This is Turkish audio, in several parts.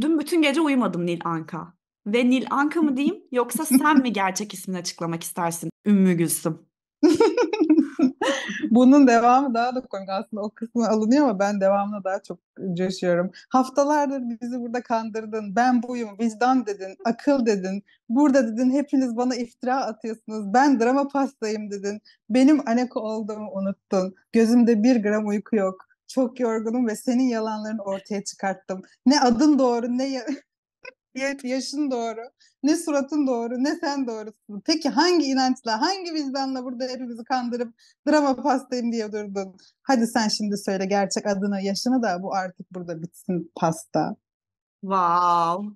Dün bütün gece uyumadım Nil Anka. Ve Nil Anka mı diyeyim yoksa sen mi gerçek ismini açıklamak istersin Ümmü Gülsüm? Bunun devamı daha da komik aslında o kısmı alınıyor ama ben devamına daha çok coşuyorum. Haftalardır bizi burada kandırdın, ben buyum, vicdan dedin, akıl dedin, burada dedin hepiniz bana iftira atıyorsunuz, ben drama pastayım dedin, benim aneko olduğumu unuttun, gözümde bir gram uyku yok, çok yorgunum ve senin yalanlarını ortaya çıkarttım. Ne adın doğru ne ya yaşın doğru ne suratın doğru ne sen doğrusun. Peki hangi inançla hangi vicdanla burada hepimizi kandırıp drama pastayım diye durdun. Hadi sen şimdi söyle gerçek adını yaşını da bu artık burada bitsin pasta. Wow.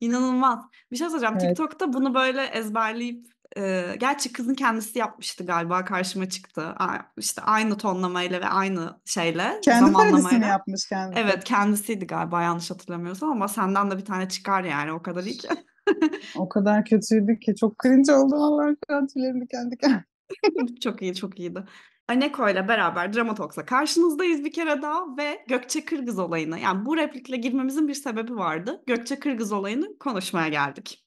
İnanılmaz. Bir şey soracağım. Evet. TikTok'ta bunu böyle ezberleyip e, gerçi kızın kendisi yapmıştı galiba karşıma çıktı. İşte aynı tonlamayla ve aynı şeyle. Kendi parodisini yapmış kendisi. Evet kendisiydi galiba yanlış hatırlamıyorsam ama senden de bir tane çıkar yani o kadar iyi ki. o kadar kötüydü ki çok cringe oldu vallahi tüylerim kendi kendime. çok iyi çok iyiydi. Aneko ile beraber Dramatox'a karşınızdayız bir kere daha ve Gökçe Kırgız olayını yani bu replikle girmemizin bir sebebi vardı. Gökçe Kırgız olayını konuşmaya geldik.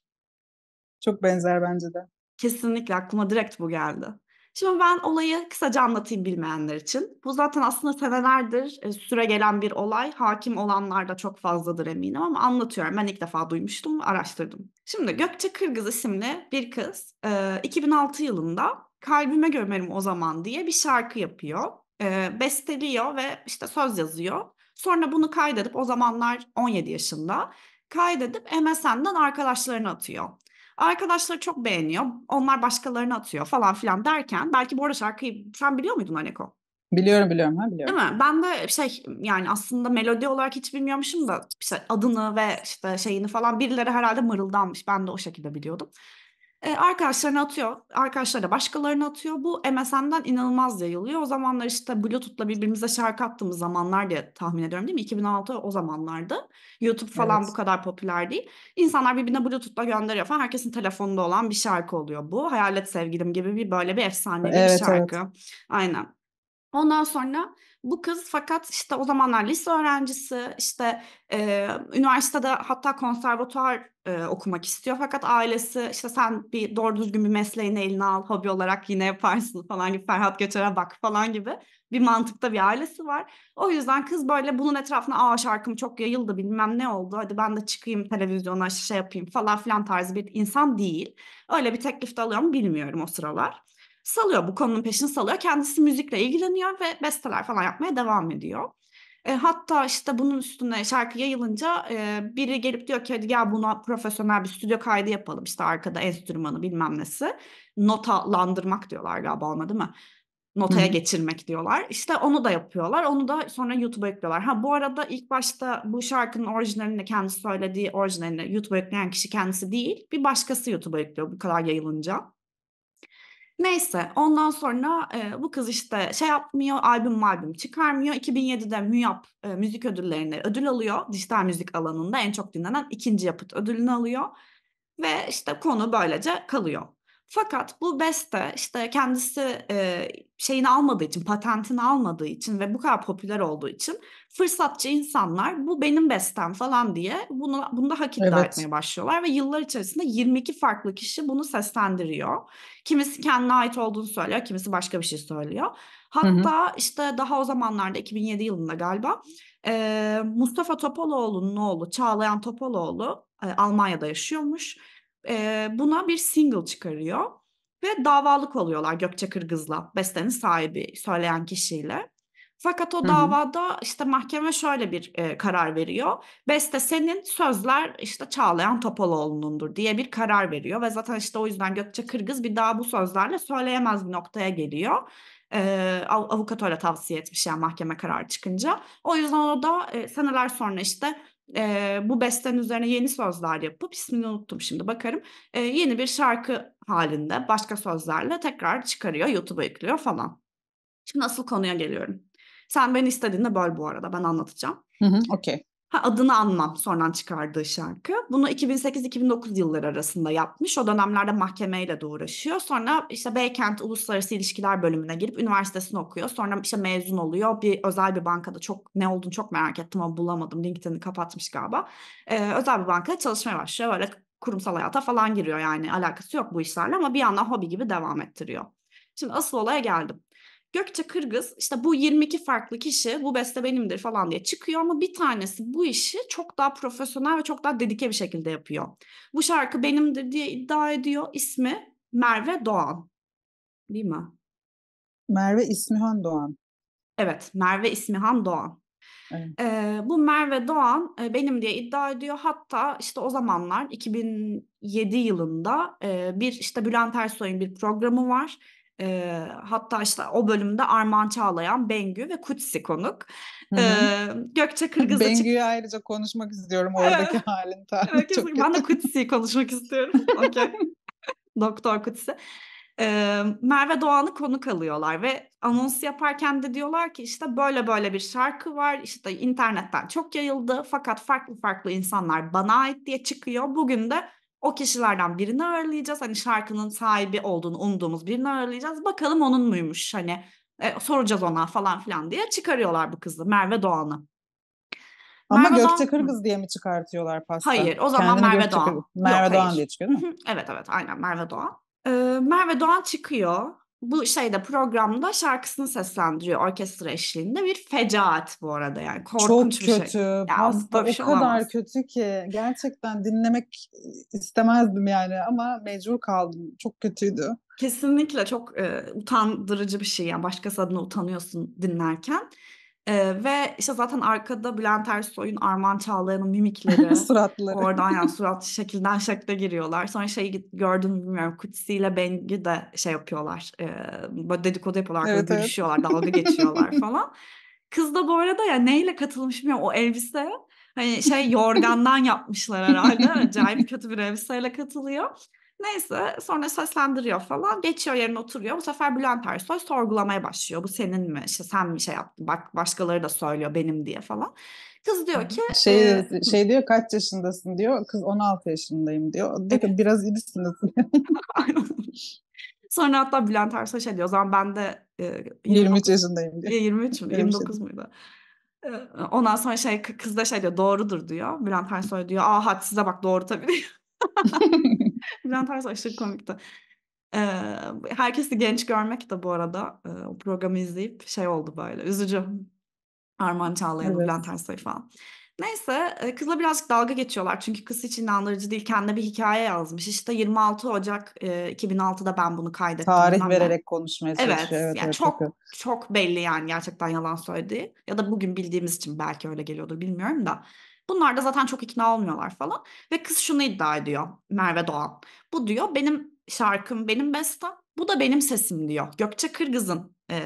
Çok benzer bence de. Kesinlikle aklıma direkt bu geldi. Şimdi ben olayı kısaca anlatayım bilmeyenler için. Bu zaten aslında senelerdir e, süre gelen bir olay. Hakim olanlar da çok fazladır eminim ama anlatıyorum. Ben ilk defa duymuştum, araştırdım. Şimdi Gökçe Kırgız isimli bir kız 2006 e, yılında Kalbime Gömerim O Zaman diye bir şarkı yapıyor. E, besteliyor ve işte söz yazıyor. Sonra bunu kaydedip o zamanlar 17 yaşında kaydedip MSN'den arkadaşlarına atıyor. Arkadaşları çok beğeniyor. Onlar başkalarına atıyor falan filan derken belki bu arada şarkıyı sen biliyor muydun Aneko? Biliyorum biliyorum ha biliyorum. Değil mi? Ben de şey yani aslında melodi olarak hiç bilmiyormuşum da işte adını ve işte şeyini falan birileri herhalde mırıldanmış. Ben de o şekilde biliyordum. E, arkadaşlarına atıyor. Arkadaşları da başkalarına atıyor. Bu MSN'den inanılmaz yayılıyor. O zamanlar işte Bluetooth'la birbirimize şarkı attığımız zamanlar diye tahmin ediyorum değil mi? 2006 o zamanlardı. YouTube falan evet. bu kadar popüler değil. İnsanlar birbirine Bluetooth'la gönderiyor falan. Herkesin telefonunda olan bir şarkı oluyor bu. Hayalet Sevgilim gibi bir böyle bir efsane evet, bir şarkı. Evet. Aynen. Ondan sonra bu kız fakat işte o zamanlar lise öğrencisi işte e, üniversitede hatta konservatuar e, okumak istiyor. Fakat ailesi işte sen bir doğru düzgün bir mesleğini eline al hobi olarak yine yaparsın falan gibi Ferhat Göçer'e bak falan gibi bir mantıkta bir ailesi var. O yüzden kız böyle bunun etrafına aa şarkım çok yayıldı bilmem ne oldu hadi ben de çıkayım televizyona şey yapayım falan filan tarzı bir insan değil. Öyle bir teklif de alıyor mu bilmiyorum o sıralar salıyor bu konunun peşini salıyor. Kendisi müzikle ilgileniyor ve besteler falan yapmaya devam ediyor. E, hatta işte bunun üstüne şarkı yayılınca e, biri gelip diyor ki hadi gel buna profesyonel bir stüdyo kaydı yapalım. İşte arkada enstrümanı bilmem nesi. Notalandırmak diyorlar galiba ona değil mi? Notaya Hı. geçirmek diyorlar. İşte onu da yapıyorlar. Onu da sonra YouTube'a yüklüyorlar. Ha bu arada ilk başta bu şarkının orijinalini kendisi söylediği orijinalini YouTube'a yükleyen kişi kendisi değil. Bir başkası YouTube'a yüklüyor bu kadar yayılınca. Neyse ondan sonra e, bu kız işte şey yapmıyor, albüm albüm çıkarmıyor. 2007'de MÜYAP e, müzik ödüllerine ödül alıyor. Dijital müzik alanında en çok dinlenen ikinci yapıt ödülünü alıyor. Ve işte konu böylece kalıyor. Fakat bu beste işte kendisi e, şeyini almadığı için, patentini almadığı için ve bu kadar popüler olduğu için fırsatçı insanlar bu benim bestem falan diye bunu bunda hak iddia evet. etmeye başlıyorlar ve yıllar içerisinde 22 farklı kişi bunu seslendiriyor. Kimisi kendine ait olduğunu söylüyor, kimisi başka bir şey söylüyor. Hatta hı hı. işte daha o zamanlarda 2007 yılında galiba e, Mustafa Topaloğlu'nun oğlu Çağlayan Topaloğlu e, Almanya'da yaşıyormuş e, buna bir single çıkarıyor ve davalık oluyorlar Gökçe Kırgız'la bestenin sahibi söyleyen kişiyle. Fakat o Hı-hı. davada işte mahkeme şöyle bir e, karar veriyor. Beste senin sözler işte Çağlayan Topaloğlu'nundur diye bir karar veriyor. Ve zaten işte o yüzden Gökçe Kırgız bir daha bu sözlerle söyleyemez bir noktaya geliyor. E, av- avukat öyle tavsiye etmiş yani mahkeme kararı çıkınca. O yüzden o da e, seneler sonra işte e, bu besten üzerine yeni sözler yapıp ismini unuttum şimdi bakarım. E, yeni bir şarkı halinde başka sözlerle tekrar çıkarıyor, YouTube'a yüklüyor falan. Şimdi asıl konuya geliyorum. Sen beni istediğinde böl bu arada ben anlatacağım. Hı hı, okey. Ha, adını anmam sonradan çıkardığı şarkı. Bunu 2008-2009 yılları arasında yapmış. O dönemlerde mahkemeyle de uğraşıyor. Sonra işte Beykent Uluslararası İlişkiler bölümüne girip üniversitesini okuyor. Sonra işte mezun oluyor. Bir özel bir bankada çok ne olduğunu çok merak ettim ama bulamadım. LinkedIn'i kapatmış galiba. Ee, özel bir bankada çalışmaya başlıyor. Böyle kurumsal hayata falan giriyor yani alakası yok bu işlerle ama bir yandan hobi gibi devam ettiriyor. Şimdi asıl olaya geldim. Gökçe Kırgız işte bu 22 farklı kişi bu beste benimdir falan diye çıkıyor ama bir tanesi bu işi çok daha profesyonel ve çok daha dedike bir şekilde yapıyor. Bu şarkı benimdir diye iddia ediyor. İsmi Merve Doğan. Değil mi? Merve İsmihan Doğan. Evet, Merve İsmihan Doğan. Evet. Ee, bu Merve Doğan e, benim diye iddia ediyor. Hatta işte o zamanlar 2007 yılında e, bir işte Bülent Ersoy'un bir programı var e, hatta işte o bölümde Arman Çağlayan, Bengü ve Kutsi konuk. E, Gökçe Kırgız Bengü'yü Bengü'yü ayrıca konuşmak istiyorum oradaki evet. halini. Evet, çok ben de Kutsi'yi konuşmak istiyorum. okay. Doktor Kutsi. E, Merve Doğan'ı konuk alıyorlar ve anons yaparken de diyorlar ki işte böyle böyle bir şarkı var işte internetten çok yayıldı fakat farklı farklı insanlar bana ait diye çıkıyor. Bugün de o kişilerden birini ağırlayacağız. Hani şarkının sahibi olduğunu umduğumuz birini ağırlayacağız. Bakalım onun muymuş hani e, soracağız ona falan filan diye çıkarıyorlar bu kızı Merve Doğan'ı. Ama Merve Gökçe Doğan... Kırgız diye mi çıkartıyorlar pasta? Hayır o zaman Kendini Merve Gökçe Doğan. Kırgız. Merve Yok, Doğan hayır. diye çıkıyor değil mi? evet evet aynen Merve Doğan. Ee, Merve Doğan çıkıyor bu şeyde programda şarkısını seslendiriyor orkestra eşliğinde bir fecaat bu arada yani korkunç Çok bir şey. kötü. şey. Ya, Pasta, şey o kadar olamaz. kötü ki gerçekten dinlemek istemezdim yani ama mecbur kaldım. Çok kötüydü. Kesinlikle çok e, utandırıcı bir şey yani başkası adına utanıyorsun dinlerken. Ee, ve işte zaten arkada Bülent Ersoy'un, Arman Çağlayan'ın mimikleri. Suratları. Oradan yani surat şekilden şekle giriyorlar. Sonra şeyi gördüm bilmiyorum Kutsi ile Bengi de şey yapıyorlar. E, böyle dedikodu yapıyorlar. Evet, evet. Gülüşüyorlar, dalga geçiyorlar falan. Kız da bu arada ya neyle katılmış bilmiyorum o elbise. Hani şey yorgandan yapmışlar herhalde. Acayip kötü bir elbiseyle katılıyor. Neyse sonra seslendiriyor falan. Geçiyor yerine oturuyor. Bu sefer Bülent Ersoy sorgulamaya başlıyor. Bu senin mi? İşte sen mi şey yaptın? Bak başkaları da söylüyor benim diye falan. Kız diyor ki... Şey, e, şey diyor kaç yaşındasın diyor. Kız 16 yaşındayım diyor. Diyor ki biraz irisiniz. Sonra hatta Bülent Ersoy şey diyor. O zaman ben de... E, 29, 23 yaşındayım diyor. 23 mü? 29 muydu? E, ondan sonra şey kız da şey diyor doğrudur diyor. Bülent Ersoy diyor. Aa hadi size bak doğru tabii diyor. Bülent Ersoy aşırı komikti. Ee, herkesi genç görmek de bu arada e, o programı izleyip şey oldu böyle üzücü. Arman Çağlayan, evet. Bülent Ersoy falan. Neyse kızla birazcık dalga geçiyorlar çünkü kız hiç inandırıcı değil. Kendine bir hikaye yazmış. İşte 26 Ocak e, 2006'da ben bunu kaydettim. Tarih ben vererek ben... konuşmaya çalışıyor. Evet, evet, yani evet çok evet. çok belli yani gerçekten yalan söylediği. Ya da bugün bildiğimiz için belki öyle geliyordur bilmiyorum da. Bunlar da zaten çok ikna olmuyorlar falan. Ve kız şunu iddia ediyor Merve Doğan. Bu diyor benim şarkım, benim bestem. Bu da benim sesim diyor. Gökçe Kırgız'ın e,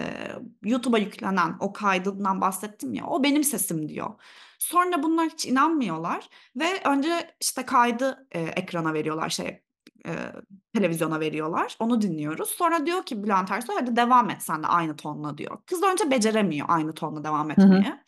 YouTube'a yüklenen o kaydından bahsettim ya. O benim sesim diyor. Sonra bunlar hiç inanmıyorlar. Ve önce işte kaydı e, ekrana veriyorlar şey e, televizyona veriyorlar. Onu dinliyoruz. Sonra diyor ki Bülent Ersoy hadi devam et sen de aynı tonla diyor. Kız önce beceremiyor aynı tonla devam etmeye. Hı hı.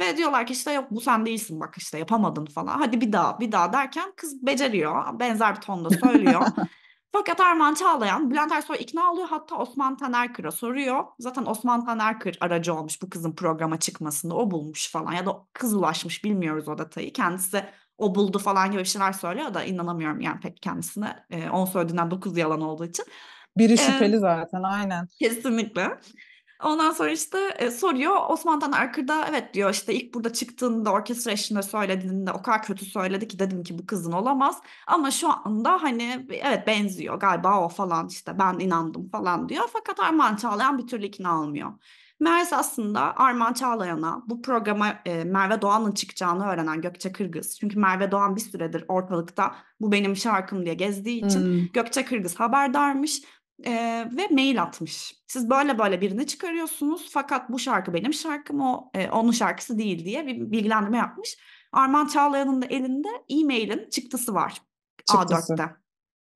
Ve diyorlar ki işte yok bu sen değilsin bak işte yapamadın falan. Hadi bir daha bir daha derken kız beceriyor. Benzer bir tonda söylüyor. Fakat Erman Çağlayan Bülent Ersoy ikna oluyor hatta Osman Tanerkır'a soruyor. Zaten Osman Tanerkır aracı olmuş bu kızın programa çıkmasında o bulmuş falan ya da kız ulaşmış bilmiyoruz o datayı. Kendisi o buldu falan gibi şeyler söylüyor da inanamıyorum yani pek kendisine. E, 10 söylediğinden 9 yalan olduğu için. Biri şüpheli ee, zaten aynen. Kesinlikle. Ondan sonra işte e, soruyor Osman Tan evet diyor işte ilk burada çıktığında orkestra eşliğinde söylediğinde o kadar kötü söyledi ki dedim ki bu kızın olamaz. Ama şu anda hani evet benziyor galiba o falan işte ben inandım falan diyor. Fakat Armağan Çağlayan bir türlü ikna olmuyor. Meğerse aslında Armağan Çağlayan'a bu programa e, Merve Doğan'ın çıkacağını öğrenen Gökçe Kırgız. Çünkü Merve Doğan bir süredir ortalıkta bu benim şarkım diye gezdiği için hmm. Gökçe Kırgız haberdarmış e, ve mail atmış. Siz böyle böyle birini çıkarıyorsunuz fakat bu şarkı benim şarkım o e, onun şarkısı değil diye bir bilgilendirme yapmış. Arman Çağlayan'ın da elinde e-mail'in çıktısı var çıktısı. A4'te.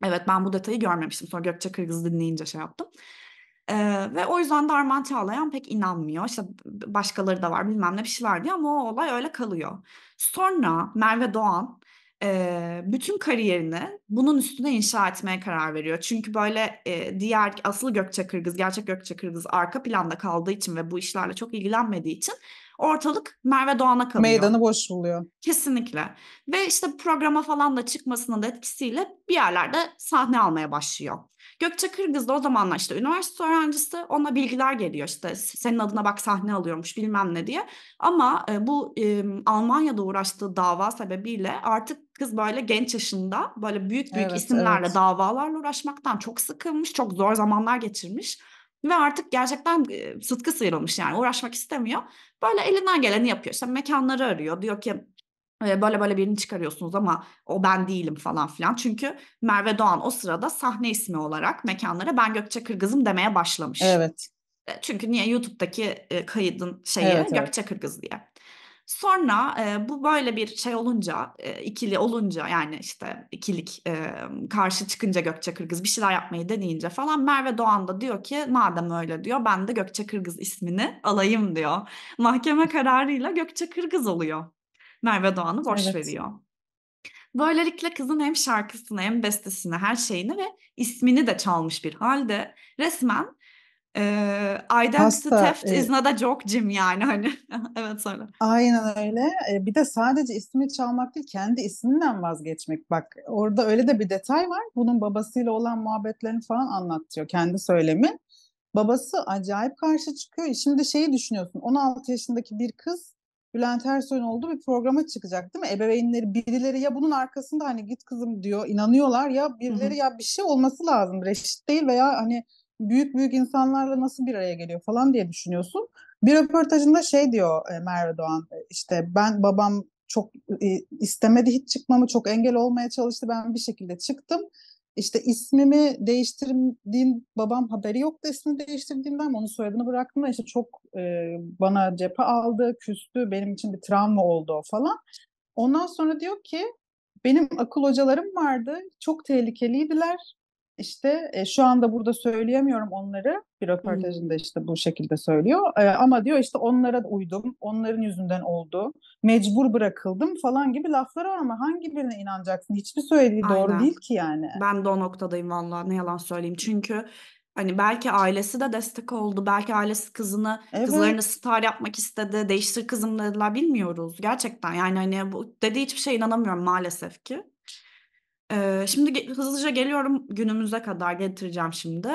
Evet ben bu detayı görmemiştim sonra Gökçe Kırgız dinleyince şey yaptım. Ee, ve o yüzden de Arman Çağlayan pek inanmıyor. İşte başkaları da var bilmem ne bir şey var diyor ama o olay öyle kalıyor. Sonra Merve Doğan e, bütün kariyerini bunun üstüne inşa etmeye karar veriyor. Çünkü böyle e, diğer asıl Gökçe Kırgız, gerçek Gökçe Kırgız arka planda kaldığı için ve bu işlerle çok ilgilenmediği için ortalık Merve Doğan'a kalıyor. Meydanı boş oluyor. Kesinlikle. Ve işte programa falan da çıkmasının da etkisiyle bir yerlerde sahne almaya başlıyor. Gökçe Kırgız da o zamanlar işte üniversite öğrencisi ona bilgiler geliyor işte senin adına bak sahne alıyormuş bilmem ne diye. Ama e, bu e, Almanya'da uğraştığı dava sebebiyle artık kız böyle genç yaşında böyle büyük büyük evet, isimlerle evet. davalarla uğraşmaktan çok sıkılmış, çok zor zamanlar geçirmiş ve artık gerçekten e, sıtkı sıyrılmış yani uğraşmak istemiyor. Böyle elinden geleni yapıyor. İşte mekanları arıyor. Diyor ki böyle böyle birini çıkarıyorsunuz ama o ben değilim falan filan. Çünkü Merve Doğan o sırada sahne ismi olarak mekanlara ben Gökçe Kırgız'ım demeye başlamış. Evet. E, çünkü niye YouTube'daki e, kaydın şeyi evet, evet. Kırgız diye. Sonra e, bu böyle bir şey olunca, e, ikili olunca yani işte ikilik e, karşı çıkınca Gökçe Kırgız bir şeyler yapmayı deneyince falan Merve Doğan da diyor ki madem öyle diyor ben de Gökçe Kırgız ismini alayım diyor. Mahkeme kararıyla Gökçe Kırgız oluyor. Merve Doğan'ı boş evet. veriyor. Böylelikle kızın hem şarkısını hem bestesini her şeyini ve ismini de çalmış bir halde resmen e, identity Hasta, theft e, is not a joke Jim yani hani evet söyle. Aynen öyle. E, bir de sadece ismini çalmak değil kendi isminden vazgeçmek. Bak orada öyle de bir detay var. Bunun babasıyla olan muhabbetlerini falan anlatıyor kendi söylemi. Babası acayip karşı çıkıyor. Şimdi şeyi düşünüyorsun 16 yaşındaki bir kız Bülent Ersoy'un olduğu bir programa çıkacak değil mi? Ebeveynleri birileri ya bunun arkasında hani git kızım diyor inanıyorlar ya birileri Hı-hı. ya bir şey olması lazım. Reşit değil veya hani büyük büyük insanlarla nasıl bir araya geliyor falan diye düşünüyorsun. Bir röportajında şey diyor e, Merve Doğan e, işte ben babam çok e, istemedi hiç çıkmamı çok engel olmaya çalıştı ben bir şekilde çıktım işte ismimi değiştirdiğim babam haberi yoktu ismini değiştirdiğimden onun soyadını bıraktım da işte çok e, bana cephe aldı, küstü, benim için bir travma oldu o falan. Ondan sonra diyor ki benim akıl hocalarım vardı, çok tehlikeliydiler işte e, şu anda burada söyleyemiyorum onları. Bir röportajında işte bu şekilde söylüyor. E, ama diyor işte onlara uydum, onların yüzünden oldu, mecbur bırakıldım falan gibi laflar var ama hangi birine inanacaksın? Hiçbir söylediği Aynen. doğru değil ki yani. Ben de o noktadayım vallahi ne yalan söyleyeyim. Çünkü Hani belki ailesi de destek oldu. Belki ailesi kızını, evet. kızlarını star yapmak istedi. Değiştir kızım dediler bilmiyoruz. Gerçekten yani hani bu dediği hiçbir şeye inanamıyorum maalesef ki. Eee, şimdi ge hızlıca geliyorum günümüze kadar getireceğim şimdi.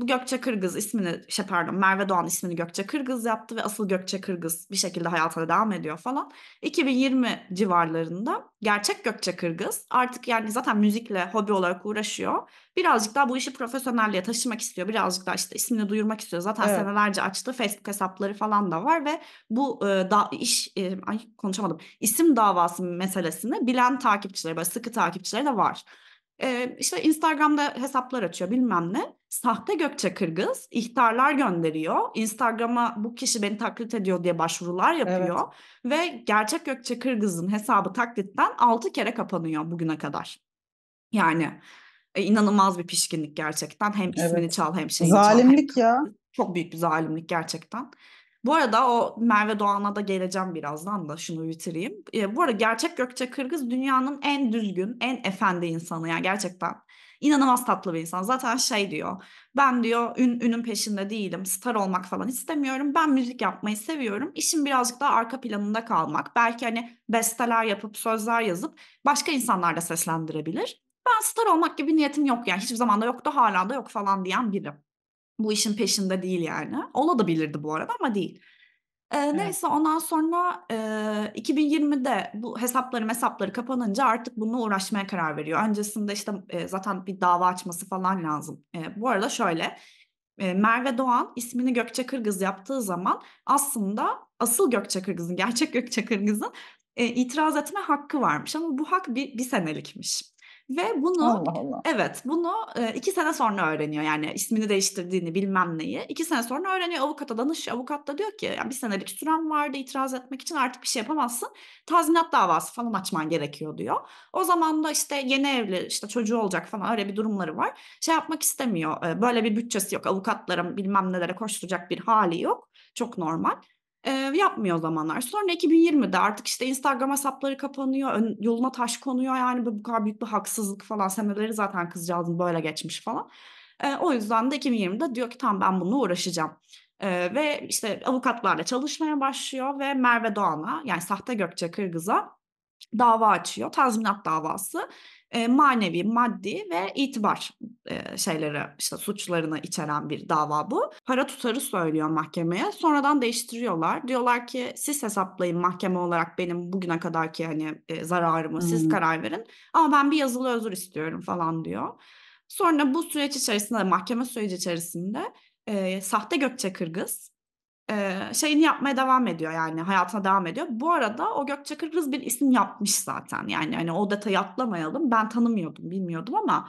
Bu Gökçe Kırgız ismini şey pardon Merve Doğan ismini Gökçe Kırgız yaptı ve asıl Gökçe Kırgız bir şekilde hayatına devam ediyor falan. 2020 civarlarında gerçek Gökçe Kırgız artık yani zaten müzikle hobi olarak uğraşıyor. Birazcık daha bu işi profesyonelliğe taşımak istiyor. Birazcık daha işte ismini duyurmak istiyor. Zaten evet. senelerce açtığı Facebook hesapları falan da var ve bu e, da iş e, ay konuşamadım. İsim davası meselesini bilen takipçileri böyle sıkı takipçileri de var e, işte Instagram'da hesaplar açıyor bilmem ne. Sahte Gökçe Kırgız ihtarlar gönderiyor. Instagram'a bu kişi beni taklit ediyor diye başvurular yapıyor. Evet. Ve gerçek Gökçe Kırgız'ın hesabı taklitten 6 kere kapanıyor bugüne kadar. Yani e, inanılmaz bir pişkinlik gerçekten. Hem ismini evet. çal hem şeyini zalimlik çal. Zalimlik ya. Çok büyük bir zalimlik gerçekten. Bu arada o Merve Doğan'a da geleceğim birazdan da şunu bitireyim. E, bu arada gerçek Gökçe Kırgız dünyanın en düzgün, en efendi insanı yani gerçekten. İnanılmaz tatlı bir insan. Zaten şey diyor. Ben diyor ün, ünün peşinde değilim. Star olmak falan istemiyorum. Ben müzik yapmayı seviyorum. İşim birazcık daha arka planında kalmak. Belki hani besteler yapıp sözler yazıp başka insanlar da seslendirebilir. Ben star olmak gibi niyetim yok yani hiçbir zaman da yoktu hala da yok falan diyen biri. Bu işin peşinde değil yani. Ola da bilirdi bu arada ama değil. Ee, evet. Neyse ondan sonra e, 2020'de bu hesapları hesapları kapanınca artık bununla uğraşmaya karar veriyor. Öncesinde işte e, zaten bir dava açması falan lazım. E, bu arada şöyle e, Merve Doğan ismini Gökçe Kırgız yaptığı zaman aslında asıl Gökçe Kırgız'ın, gerçek Gökçe Kırgız'ın e, itiraz etme hakkı varmış. Ama bu hak bir, bir senelikmiş. Ve bunu Allah Allah. evet bunu e, iki sene sonra öğreniyor yani ismini değiştirdiğini bilmem neyi. iki sene sonra öğreniyor avukata danış Avukat da diyor ki yani bir senelik süren vardı itiraz etmek için artık bir şey yapamazsın. Tazminat davası falan açman gerekiyor diyor. O zaman da işte yeni evli işte çocuğu olacak falan öyle bir durumları var. Şey yapmak istemiyor e, böyle bir bütçesi yok avukatlara bilmem nelere koşturacak bir hali yok. Çok normal e, yapmıyor zamanlar. Sonra 2020'de artık işte Instagram hesapları kapanıyor, ön, yoluna taş konuyor. Yani bu kadar büyük bir haksızlık falan. Seneleri zaten kızcağızın böyle geçmiş falan. E, o yüzden de 2020'de diyor ki tamam ben bununla uğraşacağım. E, ve işte avukatlarla çalışmaya başlıyor ve Merve Doğan'a yani sahte Gökçe Kırgız'a dava açıyor. Tazminat davası. E, manevi, maddi ve itibar e, şeyleri işte suçlarını içeren bir dava bu. Para tutarı söylüyor mahkemeye. Sonradan değiştiriyorlar. Diyorlar ki siz hesaplayın mahkeme olarak benim bugüne kadarki hani e, zararımı hmm. siz karar verin. Ama ben bir yazılı özür istiyorum falan diyor. Sonra bu süreç içerisinde mahkeme süreci içerisinde e, sahte Gökçe Kırgız Eee, şeyini yapmaya devam ediyor yani hayatına devam ediyor. Bu arada o Gökçakır Rız bir isim yapmış zaten. Yani hani o detayı atlamayalım. Ben tanımıyordum, bilmiyordum ama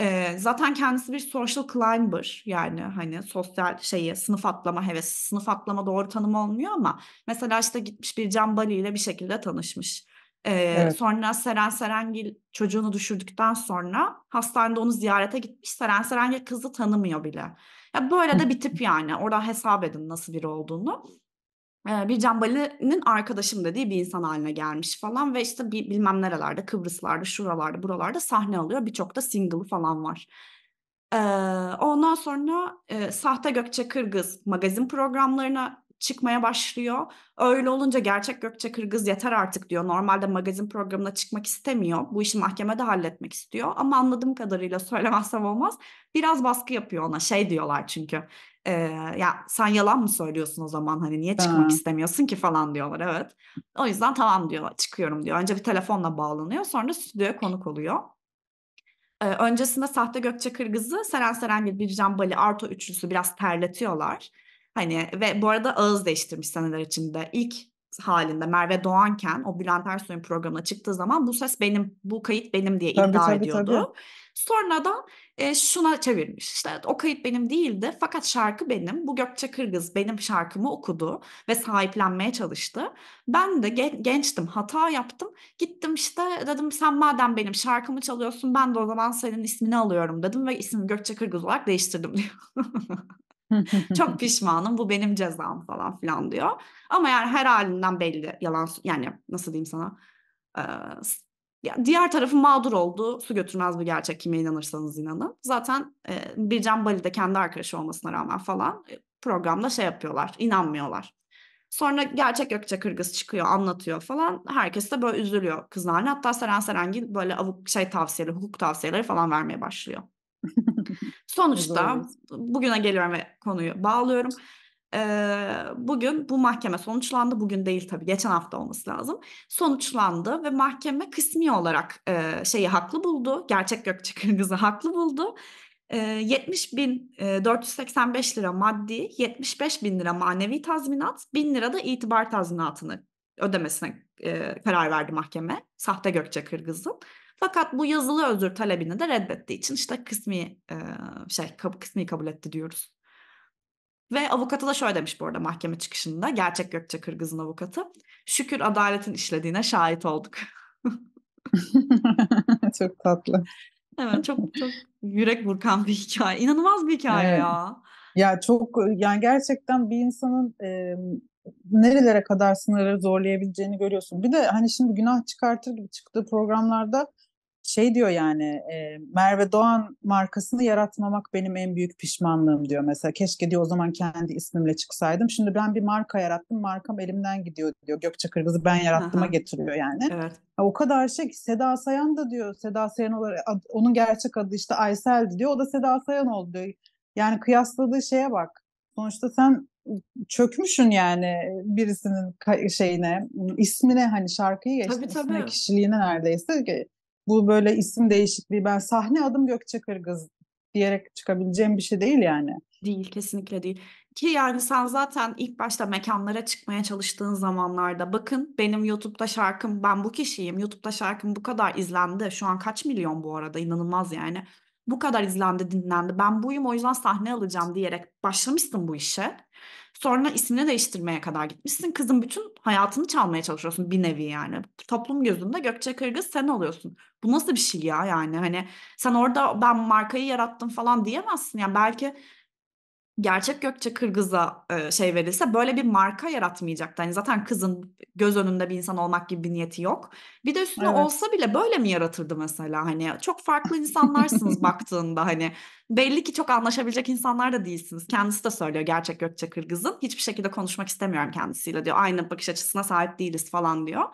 eee, zaten kendisi bir social climber. Yani hani sosyal şeyi sınıf atlama hevesi. Sınıf atlama doğru tanım olmuyor ama mesela işte gitmiş bir Can Bali ile bir şekilde tanışmış. Eee, Evet. sonra Seren Serengil çocuğunu düşürdükten sonra hastanede onu ziyarete gitmiş. Seren Serengil kızı tanımıyor bile. Ya böyle de bir tip yani. orada hesap edin nasıl biri olduğunu bir Cambali'nin arkadaşım dediği bir insan haline gelmiş falan ve işte bir, bilmem nerelerde Kıbrıslarda şuralarda buralarda sahne alıyor birçok da single falan var. Ee, ondan sonra e, Sahte Gökçe Kırgız magazin programlarına çıkmaya başlıyor. Öyle olunca gerçek Gökçe Kırgız yeter artık diyor. Normalde magazin programına çıkmak istemiyor. Bu işi mahkemede halletmek istiyor. Ama anladığım kadarıyla söylemezsem olmaz. Biraz baskı yapıyor ona. Şey diyorlar çünkü. E, ya sen yalan mı söylüyorsun o zaman hani niye çıkmak ha. istemiyorsun ki falan diyorlar evet. O yüzden tamam diyor çıkıyorum diyor. Önce bir telefonla bağlanıyor sonra da stüdyoya konuk oluyor. E, öncesinde sahte Gökçe Kırgız'ı Seren seren Serengil, Bircan Bali, Arto üçlüsü biraz terletiyorlar. Hani ve bu arada ağız değiştirmiş seneler içinde. İlk halinde Merve Doğanken o Bülent Ersoy'un programına çıktığı zaman bu ses benim, bu kayıt benim diye tabii, iddia tabii, ediyordu. Tabii. da e, şuna çevirmiş. İşte o kayıt benim değildi fakat şarkı benim. Bu Gökçe Kırgız benim şarkımı okudu ve sahiplenmeye çalıştı. Ben de gen- gençtim, hata yaptım. Gittim işte dedim sen madem benim şarkımı çalıyorsun ben de o zaman senin ismini alıyorum dedim ve ismini Gökçe Kırgız olarak değiştirdim diyor. Çok pişmanım bu benim cezam falan filan diyor. Ama yani her halinden belli yalan yani nasıl diyeyim sana ee, diğer tarafı mağdur oldu. Su götürmez bu gerçek kime inanırsanız inanın. Zaten e, Bircan Bali'de kendi arkadaşı olmasına rağmen falan programda şey yapıyorlar inanmıyorlar. Sonra gerçek Gökçe Kırgız çıkıyor anlatıyor falan. Herkes de böyle üzülüyor kızın Hatta Seren Serengil böyle avuk şey tavsiyeleri, hukuk tavsiyeleri falan vermeye başlıyor. Sonuçta bugüne geliyorum ve konuyu bağlıyorum. Ee, bugün bu mahkeme sonuçlandı. Bugün değil tabii geçen hafta olması lazım. Sonuçlandı ve mahkeme kısmi olarak e, şeyi haklı buldu. Gerçek Gökçe Kırgız'ı haklı buldu. 70.485 ee, e, lira maddi, 75.000 lira manevi tazminat, 1.000 lira da itibar tazminatını ödemesine e, karar verdi mahkeme. Sahte Gökçe Kırgız'ın. Fakat bu yazılı özür talebini de reddettiği için işte kısmi şey kısmi kabul etti diyoruz. Ve avukatı da şöyle demiş bu arada mahkeme çıkışında gerçek Gökçe Kırgız'ın avukatı. Şükür adaletin işlediğine şahit olduk. çok tatlı. Evet çok çok yürek burkan bir hikaye. İnanılmaz bir hikaye evet. ya. Ya çok yani gerçekten bir insanın e, nerelere kadar sınırları zorlayabileceğini görüyorsun. Bir de hani şimdi günah çıkartır gibi çıktığı programlarda şey diyor yani e, Merve Doğan markasını yaratmamak benim en büyük pişmanlığım diyor mesela. Keşke diyor o zaman kendi ismimle çıksaydım. Şimdi ben bir marka yarattım markam elimden gidiyor diyor. Gökçe Kırgız'ı ben yarattığıma getiriyor yani. Evet. O kadar şey ki Seda Sayan da diyor Seda Sayan olarak ad, onun gerçek adı işte Aysel'di diyor. O da Seda Sayan oldu diyor. Yani kıyasladığı şeye bak. Sonuçta sen çökmüşün yani birisinin şeyine, ismine hani şarkıyı geçti, tabii, tabii. kişiliğine neredeyse ki bu böyle isim değişikliği ben sahne adım Gökçe Kırgız diyerek çıkabileceğim bir şey değil yani. Değil kesinlikle değil. Ki yani sen zaten ilk başta mekanlara çıkmaya çalıştığın zamanlarda bakın benim YouTube'da şarkım ben bu kişiyim. YouTube'da şarkım bu kadar izlendi. Şu an kaç milyon bu arada inanılmaz yani. Bu kadar izlendi dinlendi ben buyum o yüzden sahne alacağım diyerek başlamışsın bu işe. Sonra ismini değiştirmeye kadar gitmişsin. Kızın bütün hayatını çalmaya çalışıyorsun bir nevi yani. Toplum gözünde Gökçe Kırgız sen oluyorsun. Bu nasıl bir şey ya yani hani sen orada ben markayı yarattım falan diyemezsin. Yani belki gerçek Gökçe Kırgız'a e, şey verilse böyle bir marka yaratmayacaktı. Yani zaten kızın göz önünde bir insan olmak gibi bir niyeti yok. Bir de üstüne evet. olsa bile böyle mi yaratırdı mesela? Hani çok farklı insanlarsınız baktığında hani belli ki çok anlaşabilecek insanlar da değilsiniz. Kendisi de söylüyor gerçek Gökçe Kırgız'ın. Hiçbir şekilde konuşmak istemiyorum kendisiyle diyor. Aynı bakış açısına sahip değiliz falan diyor.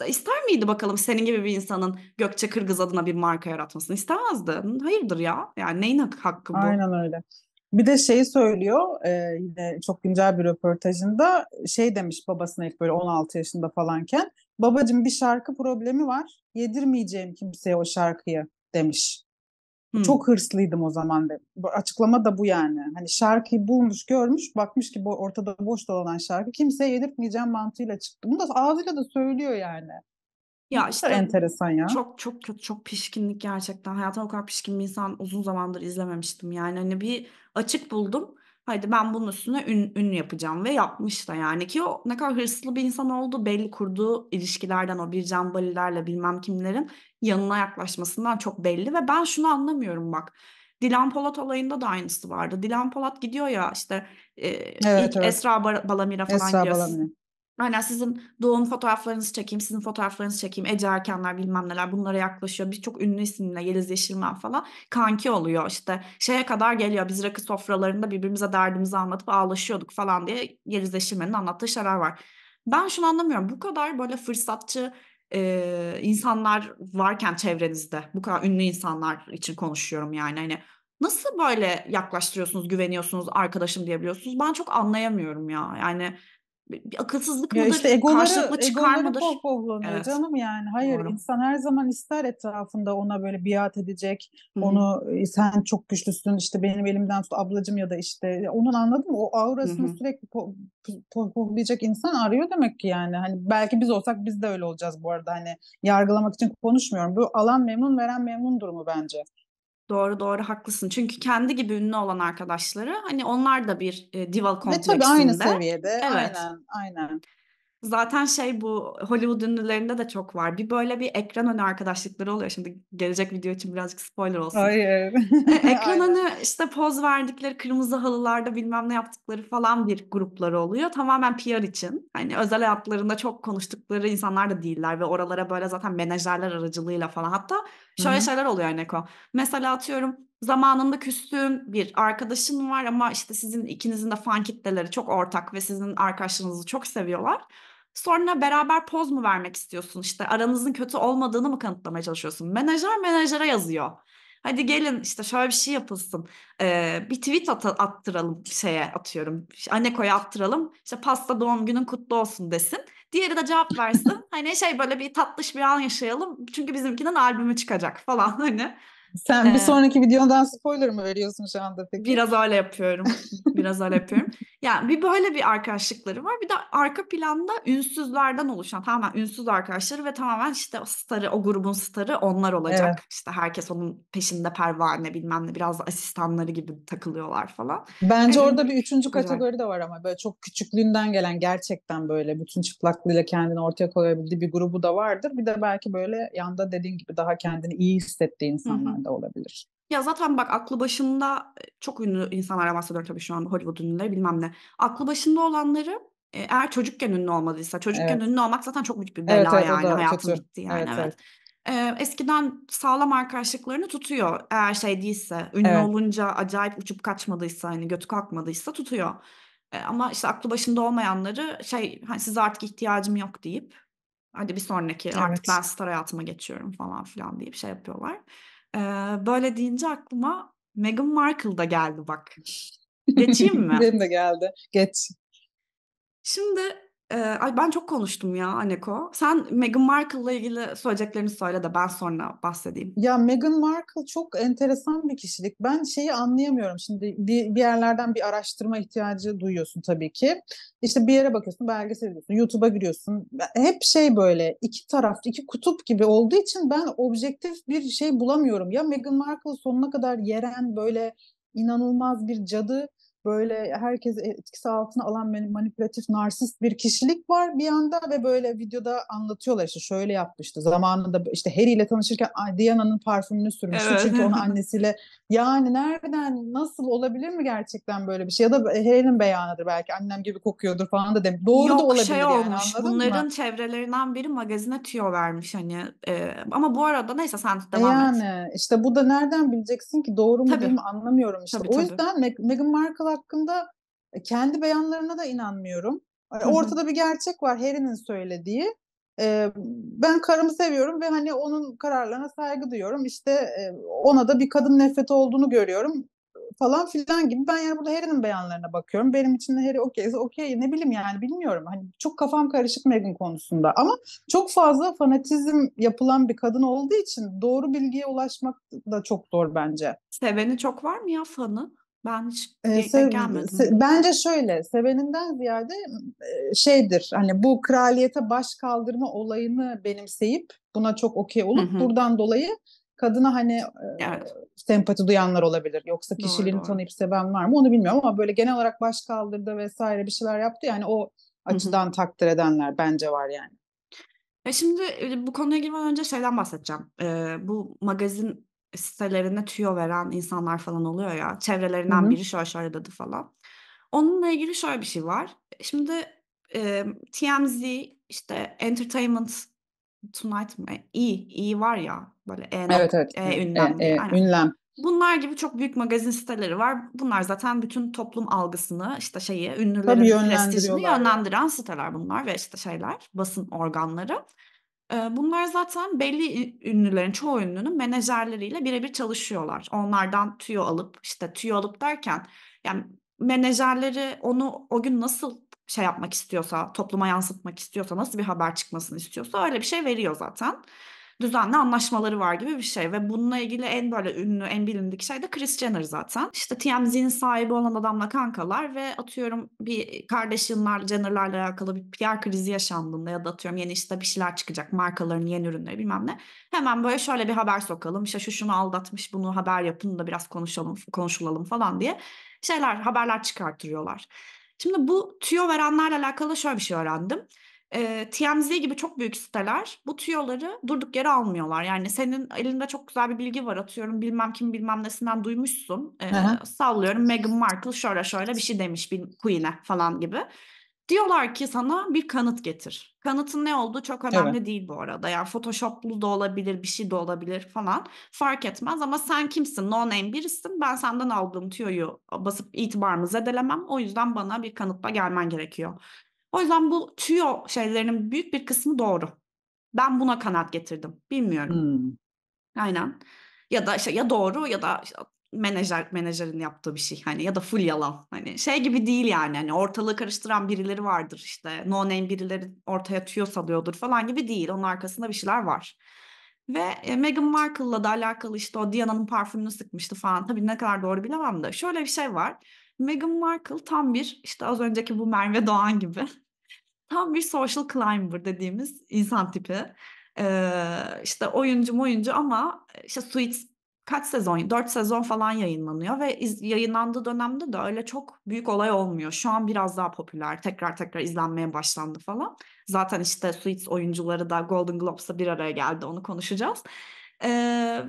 Da ister miydi bakalım senin gibi bir insanın Gökçe Kırgız adına bir marka yaratmasını? istemezdi. Hayırdır ya? Yani neyin hakkı bu? Aynen öyle. Bir de şeyi söylüyor e, yine çok güncel bir röportajında şey demiş babasına ilk böyle 16 yaşında falanken babacım bir şarkı problemi var yedirmeyeceğim kimseye o şarkıyı demiş. Hmm. Çok hırslıydım o zaman de. Açıklama da bu yani. Hani şarkıyı bulmuş, görmüş, bakmış ki ortada boş dolanan şarkı kimseye yedirtmeyeceğim mantığıyla çıktı. Bunu da ağzıyla da söylüyor yani. Ya işte enteresan ya. Çok çok kötü, çok pişkinlik gerçekten. Hayata o kadar pişkin bir insan uzun zamandır izlememiştim. Yani hani bir açık buldum. Haydi ben bunun üstüne ün, ün yapacağım ve yapmış da yani ki o ne kadar hırslı bir insan oldu belli kurduğu ilişkilerden o bir cambalilerle bilmem kimlerin yanına yaklaşmasından çok belli ve ben şunu anlamıyorum bak. Dilan Polat olayında da aynısı vardı. Dilan Polat gidiyor ya işte e, evet, ilk evet. Esra Balamir'a falan Esra gidiyor. Balamir. Aynen sizin doğum fotoğraflarınızı çekeyim, sizin fotoğraflarınızı çekeyim. Ece Erkenler bilmem neler bunlara yaklaşıyor. Birçok ünlü isimle Yeliz Yeşilmen falan kanki oluyor işte. Şeye kadar geliyor biz rakı sofralarında birbirimize derdimizi anlatıp ağlaşıyorduk falan diye Yeliz Yeşilmen'in anlattığı şeyler var. Ben şunu anlamıyorum bu kadar böyle fırsatçı e, insanlar varken çevrenizde bu kadar ünlü insanlar için konuşuyorum yani hani nasıl böyle yaklaştırıyorsunuz, güveniyorsunuz, arkadaşım diyebiliyorsunuz? Ben çok anlayamıyorum ya. Yani bir akılsızlık ya mıdır? Işte egoları, Karşılıklı çıkar egoları mıdır? pohpohlanıyor evet. canım yani. Hayır Doğru. insan her zaman ister etrafında ona böyle biat edecek. Hı-hı. Onu ee, sen çok güçlüsün işte benim elimden tut ablacım ya da işte onun anladım o aurasını Hı-hı. sürekli pohpohlayacak po- po- insan arıyor demek ki yani. Hani belki biz olsak biz de öyle olacağız bu arada hani yargılamak için konuşmuyorum. Bu alan memnun veren memnun durumu bence. Doğru doğru haklısın. Çünkü kendi gibi ünlü olan arkadaşları hani onlar da bir e, dival kompleksinde. Ve tabii aynı seviyede. Evet. Aynen aynen. Zaten şey bu Hollywood ünlülerinde de çok var. Bir böyle bir ekran önü arkadaşlıkları oluyor. Şimdi gelecek video için birazcık spoiler olsun. Hayır. E, ekran önü işte poz verdikleri kırmızı halılarda bilmem ne yaptıkları falan bir grupları oluyor. Tamamen PR için. Hani özel hayatlarında çok konuştukları insanlar da değiller ve oralara böyle zaten menajerler aracılığıyla falan hatta Şöyle şeyler oluyor Erneko. Mesela atıyorum zamanında küstüğün bir arkadaşın var ama işte sizin ikinizin de fan kitleleri çok ortak ve sizin arkadaşlarınızı çok seviyorlar. Sonra beraber poz mu vermek istiyorsun? işte aranızın kötü olmadığını mı kanıtlamaya çalışıyorsun? Menajer menajere yazıyor. Hadi gelin işte şöyle bir şey yapılsın. Ee, bir tweet at attıralım şeye atıyorum. İşte Anneko'ya attıralım. İşte pasta doğum günün kutlu olsun desin. Diğeri de cevap versin. Hani şey böyle bir tatlış bir an yaşayalım. Çünkü bizimkinin albümü çıkacak falan hani. Sen ee, bir sonraki videodan spoiler mı veriyorsun şu anda peki? Biraz öyle yapıyorum. biraz öyle yapıyorum. Yani bir böyle bir arkadaşlıkları var. Bir de arka planda ünsüzlerden oluşan tamamen ünsüz arkadaşları ve tamamen işte starı, o grubun starı onlar olacak. Evet. İşte herkes onun peşinde pervane bilmem ne biraz asistanları gibi takılıyorlar falan. Bence evet. orada bir üçüncü kategori de var ama böyle çok küçüklüğünden gelen gerçekten böyle bütün çıplaklığıyla kendini ortaya koyabildiği bir grubu da vardır. Bir de belki böyle yanda dediğin gibi daha kendini iyi hissettiği insanlar. Hı-hı yüzden de olabilir. Ya zaten bak aklı başında e, çok ünlü insanlar bahsediyorum tabii şu anda Hollywood ünlüleri bilmem ne. Aklı başında olanları e, eğer çocukken ünlü olmadıysa çocukken evet. ünlü olmak zaten çok büyük bir bela evet, evet, yani hayatın kötü. gitti yani evet. evet. evet. E, eskiden sağlam arkadaşlıklarını tutuyor eğer şey değilse ünlü evet. olunca acayip uçup kaçmadıysa hani götü kalkmadıysa tutuyor. ama işte aklı başında olmayanları şey hani size artık ihtiyacım yok deyip hadi bir sonraki evet. artık ben star hayatıma geçiyorum falan filan deyip şey yapıyorlar böyle deyince aklıma Meghan Markle da geldi bak. Geçeyim mi? Benim de geldi. Geç. Şimdi ay ben çok konuştum ya Aneko. Sen Meghan Markle'la ilgili söyleyeceklerini söyle de ben sonra bahsedeyim. Ya Meghan Markle çok enteresan bir kişilik. Ben şeyi anlayamıyorum. Şimdi bir, bir yerlerden bir araştırma ihtiyacı duyuyorsun tabii ki. İşte bir yere bakıyorsun, belgesel izliyorsun, YouTube'a giriyorsun. Hep şey böyle iki taraf, iki kutup gibi olduğu için ben objektif bir şey bulamıyorum. Ya Meghan Markle sonuna kadar yeren böyle inanılmaz bir cadı böyle herkes etkisi altına alan manipülatif narsist bir kişilik var bir yanda ve böyle videoda anlatıyorlar işte şöyle yapmıştı zamanında işte Harry ile tanışırken Diana'nın parfümünü sürmüştü evet. çünkü onun annesiyle yani nereden nasıl olabilir mi gerçekten böyle bir şey ya da Harry'nin beyanıdır belki annem gibi kokuyordur falan da demek doğru Yok, da şey olabilir şey yani, olmuş, yani bunların mı? çevrelerinden biri magazine tüyo vermiş hani e, ama bu arada neyse sen e, devam yani, et. Yani işte bu da nereden bileceksin ki doğru mu tabii. değil mi anlamıyorum işte tabii, o yüzden Meghan Markle hakkında e, kendi beyanlarına da inanmıyorum. E, ortada bir gerçek var Harry'nin söylediği. E, ben karımı seviyorum ve hani onun kararlarına saygı duyuyorum. İşte ona da bir kadın nefreti olduğunu görüyorum falan filan gibi. Ben yani burada Harry'nin beyanlarına bakıyorum. Benim için de Harry okey, okey ne bileyim yani bilmiyorum. Hani çok kafam karışık Meghan konusunda ama çok fazla fanatizm yapılan bir kadın olduğu için doğru bilgiye ulaşmak da çok zor bence. Seveni çok var mı ya fanı? Ben hiç e, se- gelmedim. Se- bence şöyle seveninden ziyade şeydir hani bu kraliyete baş kaldırma olayını benimseyip buna çok okey olup Hı-hı. buradan dolayı kadına hani evet. e, sempati duyanlar olabilir. Yoksa kişiliğini doğru, doğru. tanıyıp seven var mı onu bilmiyorum ama böyle genel olarak baş kaldırdı vesaire bir şeyler yaptı. Yani o açıdan Hı-hı. takdir edenler bence var yani. E, şimdi bu konuya girmeden önce şeyden bahsedeceğim. E, bu magazin sitelerine tüyo veren insanlar falan oluyor ya. Çevrelerinden Hı-hı. biri şöyle şöyle dedi falan. Onunla ilgili şöyle bir şey var. Şimdi e, TMZ işte Entertainment Tonight mı? E, E var ya böyle E, evet, evet. e, e ünlem. E, e, ünlem. Bunlar gibi çok büyük magazin siteleri var. Bunlar zaten bütün toplum algısını işte şeyi ünlülerin prestijini yönlendiren siteler bunlar ve işte şeyler basın organları bunlar zaten belli ünlülerin, çoğu ünlünün menajerleriyle birebir çalışıyorlar. Onlardan tüyo alıp, işte, tüyo alıp derken, yani, menajerleri onu o gün nasıl şey yapmak istiyorsa, topluma yansıtmak istiyorsa, nasıl bir haber çıkmasını istiyorsa öyle bir şey veriyor zaten düzenli anlaşmaları var gibi bir şey ve bununla ilgili en böyle ünlü, en bilindik şey de Kris Jenner zaten. İşte TMZ'nin sahibi olan adamla kankalar ve atıyorum bir kardeşinler Jenner'larla alakalı bir PR krizi yaşandığında ya da atıyorum yeni işte bir şeyler çıkacak markaların yeni ürünleri bilmem ne. Hemen böyle şöyle bir haber sokalım. İşte şu şunu aldatmış bunu haber yapın da biraz konuşalım konuşulalım falan diye şeyler haberler çıkarttırıyorlar Şimdi bu tüyo verenlerle alakalı şöyle bir şey öğrendim e, TMZ gibi çok büyük siteler bu tüyoları durduk yere almıyorlar. Yani senin elinde çok güzel bir bilgi var atıyorum bilmem kim bilmem nesinden duymuşsun. E, sallıyorum Meghan Markle şöyle şöyle bir şey demiş bir Queen'e falan gibi. Diyorlar ki sana bir kanıt getir. Kanıtın ne olduğu çok önemli evet. değil bu arada. Yani photoshoplu da olabilir, bir şey de olabilir falan. Fark etmez ama sen kimsin? No name birisin. Ben senden aldığım tüyoyu basıp itibarımı zedelemem. O yüzden bana bir kanıtla gelmen gerekiyor o yüzden bu tüyo şeylerinin büyük bir kısmı doğru. Ben buna kanat getirdim. Bilmiyorum. Hmm. Aynen. Ya da işte ya doğru ya da işte menajer menajerin yaptığı bir şey hani ya da full yalan hani şey gibi değil yani hani ortalığı karıştıran birileri vardır işte no name birileri ortaya tüyo salıyordur falan gibi değil onun arkasında bir şeyler var ve e, Meghan Markle'la da alakalı işte o Diana'nın parfümünü sıkmıştı falan tabii ne kadar doğru bilemem de şöyle bir şey var Meghan Markle tam bir işte az önceki bu Merve Doğan gibi tam bir social climber dediğimiz insan tipi. Ee, işte oyuncu mu oyuncu ama e, işte Suits kaç sezon, dört sezon falan yayınlanıyor ve iz, yayınlandığı dönemde de öyle çok büyük olay olmuyor. Şu an biraz daha popüler, tekrar tekrar izlenmeye başlandı falan. Zaten işte Suits oyuncuları da Golden Globes'ta bir araya geldi, onu konuşacağız. Ee,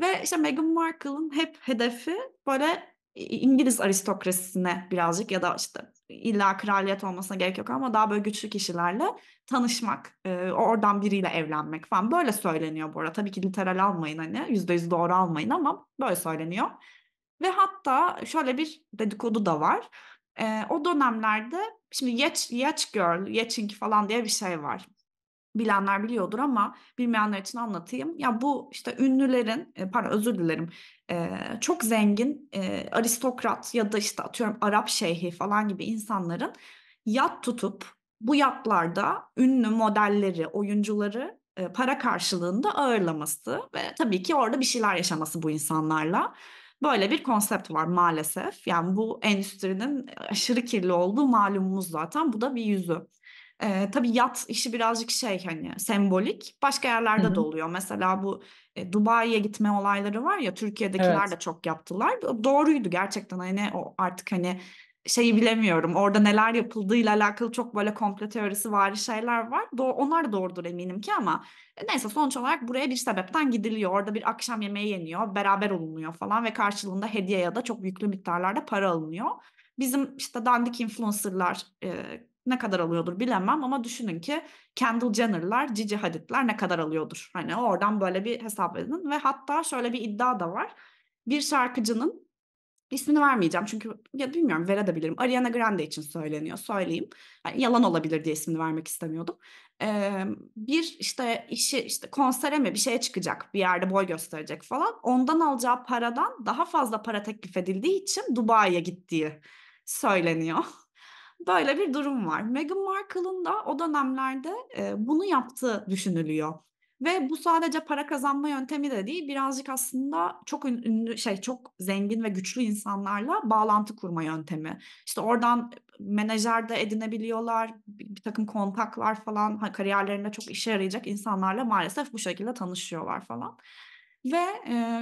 ve işte Meghan Markle'ın hep hedefi böyle İngiliz aristokrasisine birazcık ya da işte illa kraliyet olmasına gerek yok ama daha böyle güçlü kişilerle tanışmak, oradan biriyle evlenmek falan böyle söyleniyor bu arada. Tabii ki literal almayın hani yüzde yüz doğru almayın ama böyle söyleniyor. Ve hatta şöyle bir dedikodu da var. o dönemlerde şimdi yaç, yaç girl, yatching falan diye bir şey var bilenler biliyordur ama bilmeyenler için anlatayım. Ya bu işte ünlülerin, e, pardon özür dilerim, çok zengin aristokrat ya da işte atıyorum Arap şeyhi falan gibi insanların yat tutup bu yatlarda ünlü modelleri, oyuncuları para karşılığında ağırlaması ve tabii ki orada bir şeyler yaşaması bu insanlarla. Böyle bir konsept var maalesef. Yani bu endüstrinin aşırı kirli olduğu malumumuz zaten. Bu da bir yüzü. E, tabii yat işi birazcık şey hani sembolik. Başka yerlerde Hı-hı. de oluyor. Mesela bu e, Dubai'ye gitme olayları var ya Türkiye'dekiler evet. de çok yaptılar. Doğruydu gerçekten hani o artık hani şeyi bilemiyorum. Orada neler yapıldığıyla alakalı çok böyle komplo teorisi var şeyler var. Do- onlar doğrudur eminim ki ama e, neyse sonuç olarak buraya bir sebepten gidiliyor. Orada bir akşam yemeği yeniyor, beraber olunuyor falan ve karşılığında hediye ya da çok yüklü miktarlarda para alınıyor. Bizim işte dandik influencerlar e, ne kadar alıyordur bilemem ama düşünün ki Kendall Jenner'lar, Gigi Hadid'ler ne kadar alıyordur. Hani oradan böyle bir hesap edin ve hatta şöyle bir iddia da var. Bir şarkıcının ismini vermeyeceğim çünkü ya bilmiyorum verebilirim. Ariana Grande için söyleniyor söyleyeyim. Yani yalan olabilir diye ismini vermek istemiyordum. Ee, bir işte işi işte konsere mi bir şeye çıkacak bir yerde boy gösterecek falan. Ondan alacağı paradan daha fazla para teklif edildiği için Dubai'ye gittiği söyleniyor. Böyle bir durum var. Meghan Markle'ın da o dönemlerde e, bunu yaptığı düşünülüyor. Ve bu sadece para kazanma yöntemi de değil, birazcık aslında çok ünlü şey çok zengin ve güçlü insanlarla bağlantı kurma yöntemi. İşte oradan menajer de edinebiliyorlar, bir takım kontaklar falan kariyerlerinde çok işe yarayacak insanlarla maalesef bu şekilde tanışıyorlar falan. Ve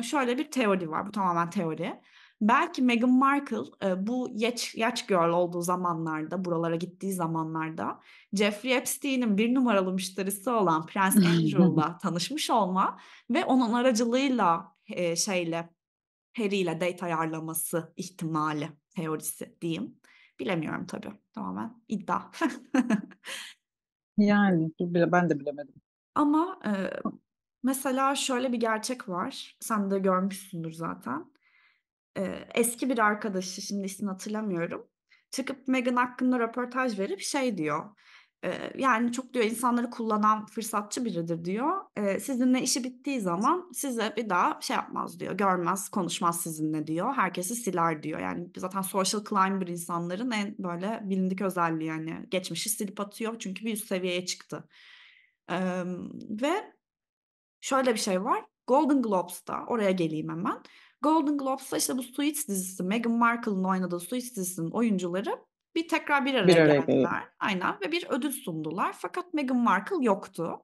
şöyle bir teori var, bu tamamen teori. Belki Meghan Markle e, bu yaç, yaç girl olduğu zamanlarda, buralara gittiği zamanlarda Jeffrey Epstein'in bir numaralı müşterisi olan Prens Andrew'la tanışmış olma ve onun aracılığıyla e, şeyle Harry ile date ayarlaması ihtimali teorisi diyeyim. Bilemiyorum tabii. Tamamen iddia. yani ben de bilemedim. Ama e, mesela şöyle bir gerçek var. Sen de görmüşsündür zaten e, eski bir arkadaşı şimdi ismini hatırlamıyorum. Çıkıp Meghan hakkında röportaj verip şey diyor. E, yani çok diyor insanları kullanan fırsatçı biridir diyor. E, sizinle işi bittiği zaman size bir daha şey yapmaz diyor. Görmez, konuşmaz sizinle diyor. Herkesi siler diyor. Yani zaten social climber insanların en böyle bilindik özelliği yani. Geçmişi silip atıyor çünkü bir üst seviyeye çıktı. E, ve şöyle bir şey var. Golden Globes'ta oraya geleyim hemen. Golden Globes'ta işte bu Suits dizisi, Meghan Markle'ın oynadığı Suits dizisinin oyuncuları bir tekrar bir araya, bir araya geldiler. Geldi. Aynen ve bir ödül sundular. Fakat Meghan Markle yoktu.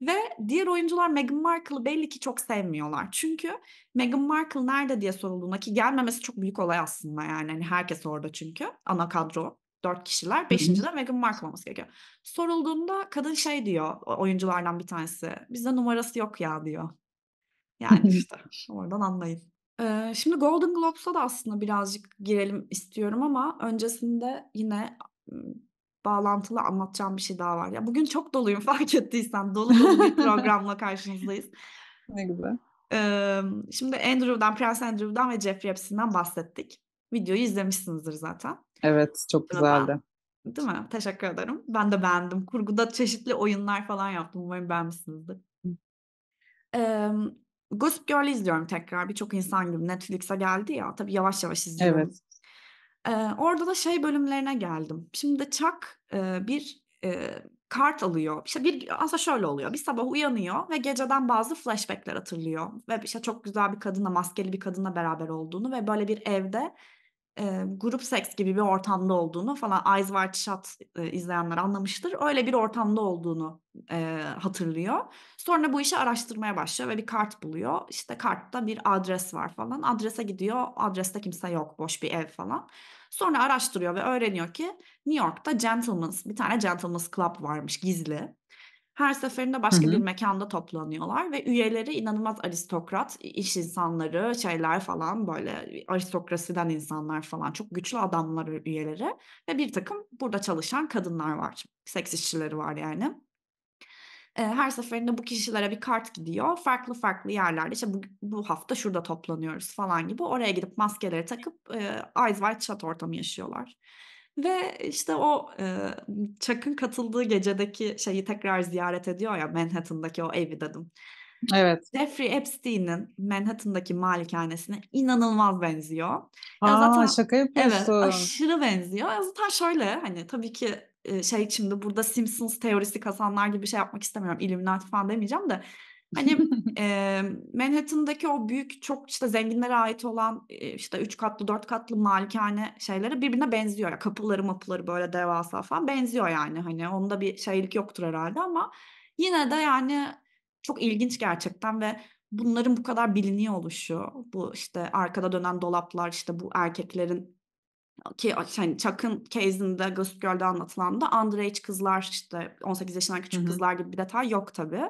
Ve diğer oyuncular Meghan Markle'ı belli ki çok sevmiyorlar. Çünkü Meghan Markle nerede diye sorulduğunda ki gelmemesi çok büyük olay aslında yani. Hani herkes orada çünkü. Ana kadro dört kişiler. Beşinci de Meghan Markle olması gerekiyor. Sorulduğunda kadın şey diyor oyunculardan bir tanesi. Bizde numarası yok ya diyor. Yani işte oradan anlayın. Eee, şimdi Golden Globes'a da aslında birazcık girelim istiyorum ama öncesinde yine, bağlantılı anlatacağım bir şey daha var. Ya, bugün çok doluyum fark ettiysen. Dolu dolu bir programla karşınızdayız. Ne güzel. Emm, şimdi Andrew'dan, Prince Andrew'dan ve Jeffrey Epstein'den bahsettik. Videoyu izlemişsinizdir zaten. Evet, çok güzeldi. Değil mi? Teşekkür ederim. Ben de beğendim. Kurguda çeşitli oyunlar falan yaptım. Umarım beğenmişsinizdir. Emm Gossip Girl'ı izliyorum tekrar. Birçok insan gibi Netflix'e geldi ya. Tabii yavaş yavaş izliyorum. Evet. Ee, orada da şey bölümlerine geldim. Şimdi Chuck e, bir e, kart alıyor. İşte bir aslında şöyle oluyor. Bir sabah uyanıyor ve geceden bazı flashbackler hatırlıyor. Ve işte çok güzel bir kadınla, maskeli bir kadınla beraber olduğunu ve böyle bir evde e, grup seks gibi bir ortamda olduğunu falan Eyes Wide Shut e, izleyenler anlamıştır. Öyle bir ortamda olduğunu e, hatırlıyor. Sonra bu işi araştırmaya başlıyor ve bir kart buluyor. İşte kartta bir adres var falan. Adrese gidiyor. Adreste kimse yok. Boş bir ev falan. Sonra araştırıyor ve öğreniyor ki New York'ta Gentleman's bir tane Gentleman's Club varmış gizli. Her seferinde başka Hı-hı. bir mekanda toplanıyorlar ve üyeleri inanılmaz aristokrat, iş insanları, şeyler falan böyle aristokrasiden insanlar falan çok güçlü adamlar üyeleri ve bir takım burada çalışan kadınlar var. Seks işçileri var yani her seferinde bu kişilere bir kart gidiyor. Farklı farklı yerlerde işte bu, bu hafta şurada toplanıyoruz falan gibi. Oraya gidip maskeleri takıp e, Eyes Wide Shut ortamı yaşıyorlar. Ve işte o, eee, Chuck'ın katıldığı gecedeki şeyi tekrar ziyaret ediyor ya, Manhattan'daki o evi dedim. Evet. Jeffrey Epstein'in Manhattan'daki malikanesine inanılmaz benziyor. Ya A! zaten Şaka evet, aşırı benziyor. Ya zaten şöyle hani tabii ki şey şimdi burada Simpsons teorisi kasanlar gibi bir şey yapmak istemiyorum. Illuminati falan demeyeceğim de Hani e, Manhattan'daki o büyük çok işte zenginlere ait olan e, işte üç katlı dört katlı malikane şeyleri birbirine benziyor. Ya, kapıları mapıları böyle devasa falan benziyor yani hani onda bir şeylik yoktur herhalde ama yine de yani çok ilginç gerçekten ve bunların bu kadar biliniyor oluşu bu işte arkada dönen dolaplar işte bu erkeklerin ki yani Chuck'ın case'inde Gossip Girl'de anlatılan da underage kızlar işte 18 yaşından küçük Hı-hı. kızlar gibi bir detay yok tabii.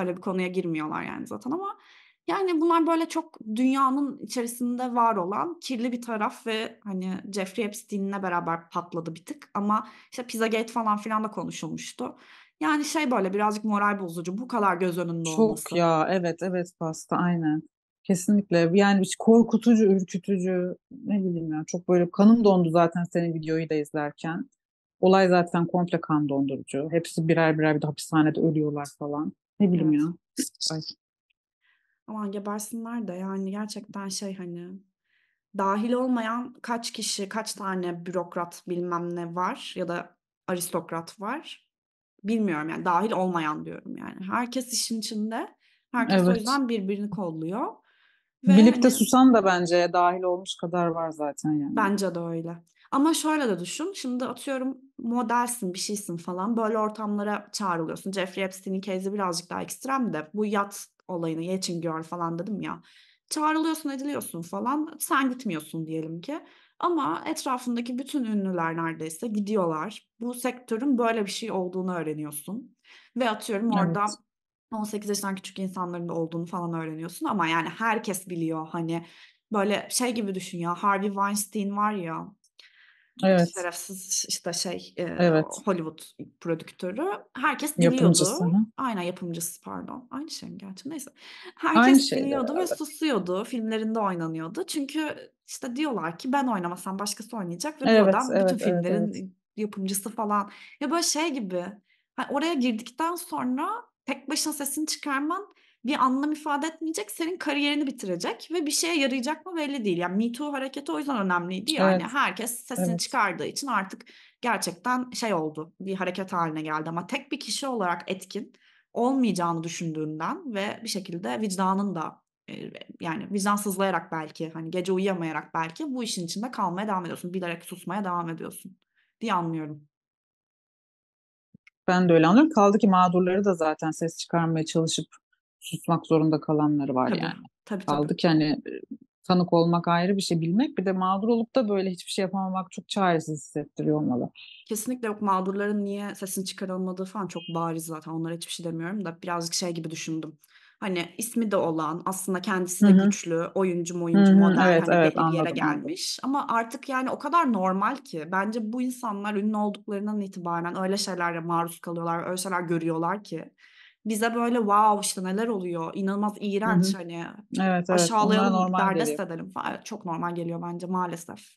Öyle bir konuya girmiyorlar yani zaten ama yani bunlar böyle çok dünyanın içerisinde var olan kirli bir taraf ve hani Jeffrey Epstein'le beraber patladı bir tık ama işte Pizzagate falan filan da konuşulmuştu. Yani şey böyle birazcık moral bozucu bu kadar göz önünde çok olması. Çok ya evet evet pasta aynen. Kesinlikle yani hiç korkutucu, ürkütücü ne bileyim ya çok böyle kanım dondu zaten senin videoyu da izlerken. Olay zaten komple kan dondurucu. Hepsi birer birer bir de hapishanede ölüyorlar falan. Ne bileyim Evet. ya. Ay. Aman gebersinler de yani gerçekten şey hani dahil olmayan kaç kişi, kaç tane bürokrat bilmem ne var ya da aristokrat var. Bilmiyorum yani dahil olmayan diyorum yani. Herkes işin içinde. Herkes o yüzden birbirini kolluyor. Ve Bilip de hani susan da bence dahil olmuş kadar var zaten yani. bence de öyle. Ama şöyle de düşün. Şimdi atıyorum modelsin, bir şeysin falan. Böyle ortamlara çağrılıyorsun. Jeffrey Epstein'in kezi birazcık daha ekstrem de bu yat olayını, Yetching gör falan dedim ya. Çağrılıyorsun, ediliyorsun falan. Sen gitmiyorsun diyelim ki. Ama etrafındaki bütün ünlüler neredeyse gidiyorlar. Bu sektörün böyle bir şey olduğunu öğreniyorsun. Ve atıyorum orada 18 yaşından küçük insanların da olduğunu falan öğreniyorsun. Ama yani herkes biliyor hani böyle şey gibi düşün ya Harvey Weinstein var ya Evet. Şerefsiz işte şey e, evet. Hollywood prodüktörü. Herkes dinliyordu. Aynen yapımcısı pardon. Aynı şey mi gerçi? Neyse. Herkes şey dinliyordu ve evet. susuyordu. Filmlerinde oynanıyordu. Çünkü işte diyorlar ki ben oynamasam başkası oynayacak ve evet, bu adam evet, bütün filmlerin evet. yapımcısı falan. Ya böyle şey gibi. Hani oraya girdikten sonra tek başına sesini çıkarman bir anlam ifade etmeyecek, senin kariyerini bitirecek ve bir şeye yarayacak mı belli değil. Yani Me Too hareketi o yüzden önemliydi. Yani evet. herkes sesini evet. çıkardığı için artık gerçekten şey oldu, bir hareket haline geldi. Ama tek bir kişi olarak etkin olmayacağını düşündüğünden ve bir şekilde vicdanın da e, yani vicdansızlayarak belki hani gece uyuyamayarak belki bu işin içinde kalmaya devam ediyorsun. Bilerek susmaya devam ediyorsun diye anlıyorum. Ben de öyle anlıyorum. Kaldı ki mağdurları da zaten ses çıkarmaya çalışıp susmak zorunda kalanları var tabii, yani. Tabii, tabii. Aldık yani e, tanık olmak ayrı bir şey bilmek bir de mağdur olup da böyle hiçbir şey yapamamak çok çaresiz hissettiriyor olmalı. Kesinlikle yok mağdurların niye sesini çıkarılmadığı falan çok bariz zaten onlara hiçbir şey demiyorum da birazcık şey gibi düşündüm. Hani ismi de olan aslında kendisi de Hı-hı. güçlü oyuncu oyuncu Hı-hı. model evet, hani evet, bir yere anladım. gelmiş ama artık yani o kadar normal ki bence bu insanlar ünlü olduklarından itibaren öyle şeylerle maruz kalıyorlar öyle şeyler görüyorlar ki bize böyle wow işte neler oluyor inanılmaz iğrenç Hı hı. hani Evet, evet. aşağılayalım normal derdest edelim falan. Çok normal geliyor bence maalesef.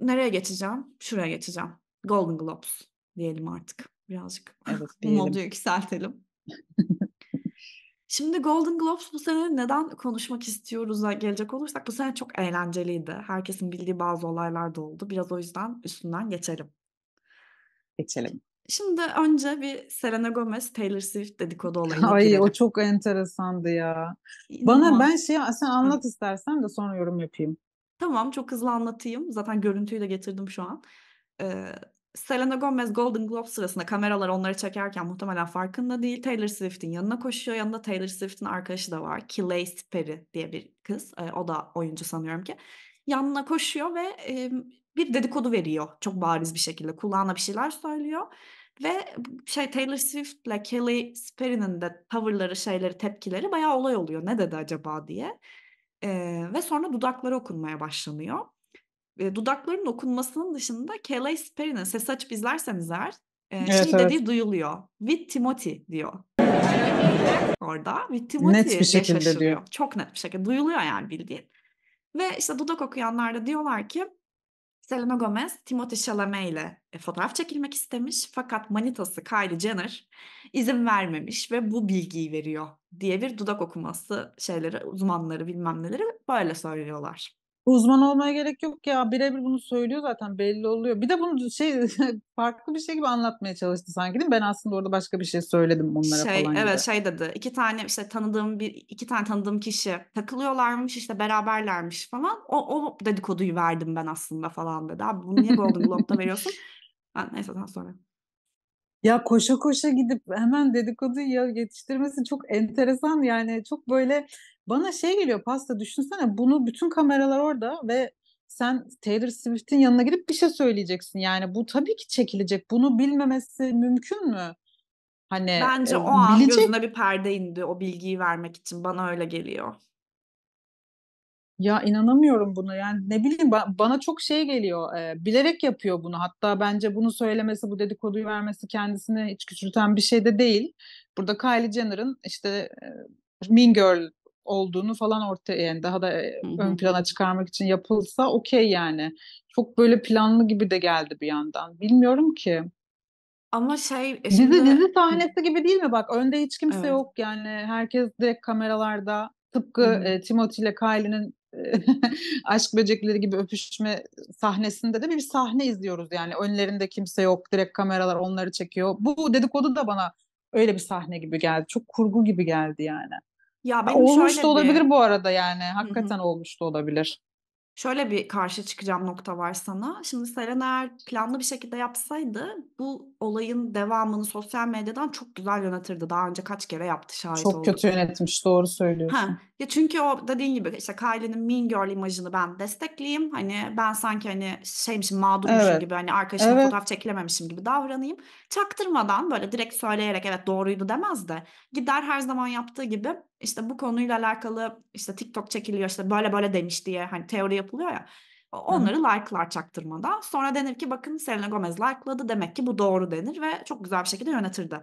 Nereye geçeceğim? Şuraya geçeceğim. Golden Globes diyelim artık birazcık. Evet, Umudu diyelim. yükseltelim. Şimdi Golden Globes bu sene neden konuşmak istiyoruz'a gelecek olursak bu sene çok eğlenceliydi. Herkesin bildiği bazı olaylar da oldu. Biraz o yüzden üstünden geçelim. Geçelim. Şimdi önce bir Selena Gomez, Taylor Swift dedikodu olayına Ay girelim. o çok enteresandı ya. İnanılmaz. Bana ben şey sen anlat Hı. istersen de sonra yorum yapayım. Tamam çok hızlı anlatayım. Zaten görüntüyü de getirdim şu an. Ee, Selena Gomez Golden Globe sırasında kameralar onları çekerken muhtemelen farkında değil. Taylor Swift'in yanına koşuyor. Yanında Taylor Swift'in arkadaşı da var. Kiley Perry diye bir kız. Ee, o da oyuncu sanıyorum ki. Yanına koşuyor ve e, bir dedikodu veriyor. Çok bariz bir şekilde. Kulağına bir şeyler söylüyor. Ve şey Taylor Swift'le Kelly Sperry'nin de tavırları, şeyleri, tepkileri bayağı olay oluyor. Ne dedi acaba diye. Ee, ve sonra dudakları okunmaya başlanıyor. E, dudakların okunmasının dışında Kelly Sperry'nin ses açıp izlerseniz eğer e, evet, şey evet. dediği duyuluyor. With Timothy diyor. Orada with Timothy net bir şekilde diyor. Çok net bir şekilde duyuluyor yani bildiğin. Ve işte dudak okuyanlar da diyorlar ki Selena Gomez, Timothée Chalamet ile e, fotoğraf çekilmek istemiş fakat manitası Kylie Jenner izin vermemiş ve bu bilgiyi veriyor diye bir dudak okuması şeyleri, uzmanları bilmem neleri böyle söylüyorlar. Uzman olmaya gerek yok ya. Birebir bunu söylüyor zaten belli oluyor. Bir de bunu şey farklı bir şey gibi anlatmaya çalıştı sanki değil mi? Ben aslında orada başka bir şey söyledim onlara şey, falan. Evet gibi. şey dedi. İki tane işte tanıdığım bir iki tane tanıdığım kişi takılıyorlarmış işte beraberlermiş falan. O, o dedikoduyu verdim ben aslında falan dedi. Abi bunu niye Golden Globe'da veriyorsun? Ha, neyse daha sonra. Ya koşa koşa gidip hemen dedikodu ya yetiştirmesi çok enteresan yani çok böyle bana şey geliyor pasta düşünsene bunu bütün kameralar orada ve sen Taylor Swift'in yanına gidip bir şey söyleyeceksin yani bu tabii ki çekilecek bunu bilmemesi mümkün mü? Hani Bence e, o an bilecek... gözüne bir perde indi o bilgiyi vermek için bana öyle geliyor. Ya inanamıyorum buna yani ne bileyim ba- bana çok şey geliyor e, bilerek yapıyor bunu hatta bence bunu söylemesi bu dedikoduyu vermesi kendisini hiç küçülten bir şey de değil. Burada Kylie Jenner'ın işte e, Mean Girl olduğunu falan ortaya yani daha da Hı-hı. ön plana çıkarmak için yapılsa okey yani. Çok böyle planlı gibi de geldi bir yandan. Bilmiyorum ki. Ama şey e, şimdi... dizi dizi sahnesi gibi değil mi bak önde hiç kimse evet. yok yani herkes direkt kameralarda tıpkı hı e, Timothy ile Kylie'nin aşk böcekleri gibi öpüşme sahnesinde de bir sahne izliyoruz yani önlerinde kimse yok direkt kameralar onları çekiyor bu dedikodu da bana öyle bir sahne gibi geldi çok kurgu gibi geldi yani ya benim olmuş şöyle da olabilir bir... bu arada yani hakikaten Hı-hı. olmuş da olabilir şöyle bir karşı çıkacağım nokta var sana. Şimdi Seren eğer planlı bir şekilde yapsaydı bu olayın devamını sosyal medyadan çok güzel yönetirdi. Daha önce kaç kere yaptı şahit Çok oldu. kötü yönetmiş doğru söylüyorsun. Ha, ya çünkü o dediğin gibi işte Kylie'nin mean girl imajını ben destekleyeyim. Hani ben sanki hani şeymişim mağdurmuşum evet. gibi hani arkadaşımla evet. fotoğraf çekilememişim gibi davranayım. Çaktırmadan böyle direkt söyleyerek evet doğruydu demez de gider her zaman yaptığı gibi işte bu konuyla alakalı işte TikTok çekiliyor işte böyle böyle demiş diye hani teori yapılıyor ya. Onları Hı. like'lar çaktırmadan. Sonra denir ki bakın Selena Gomez like'ladı demek ki bu doğru denir ve çok güzel bir şekilde yönetirdi.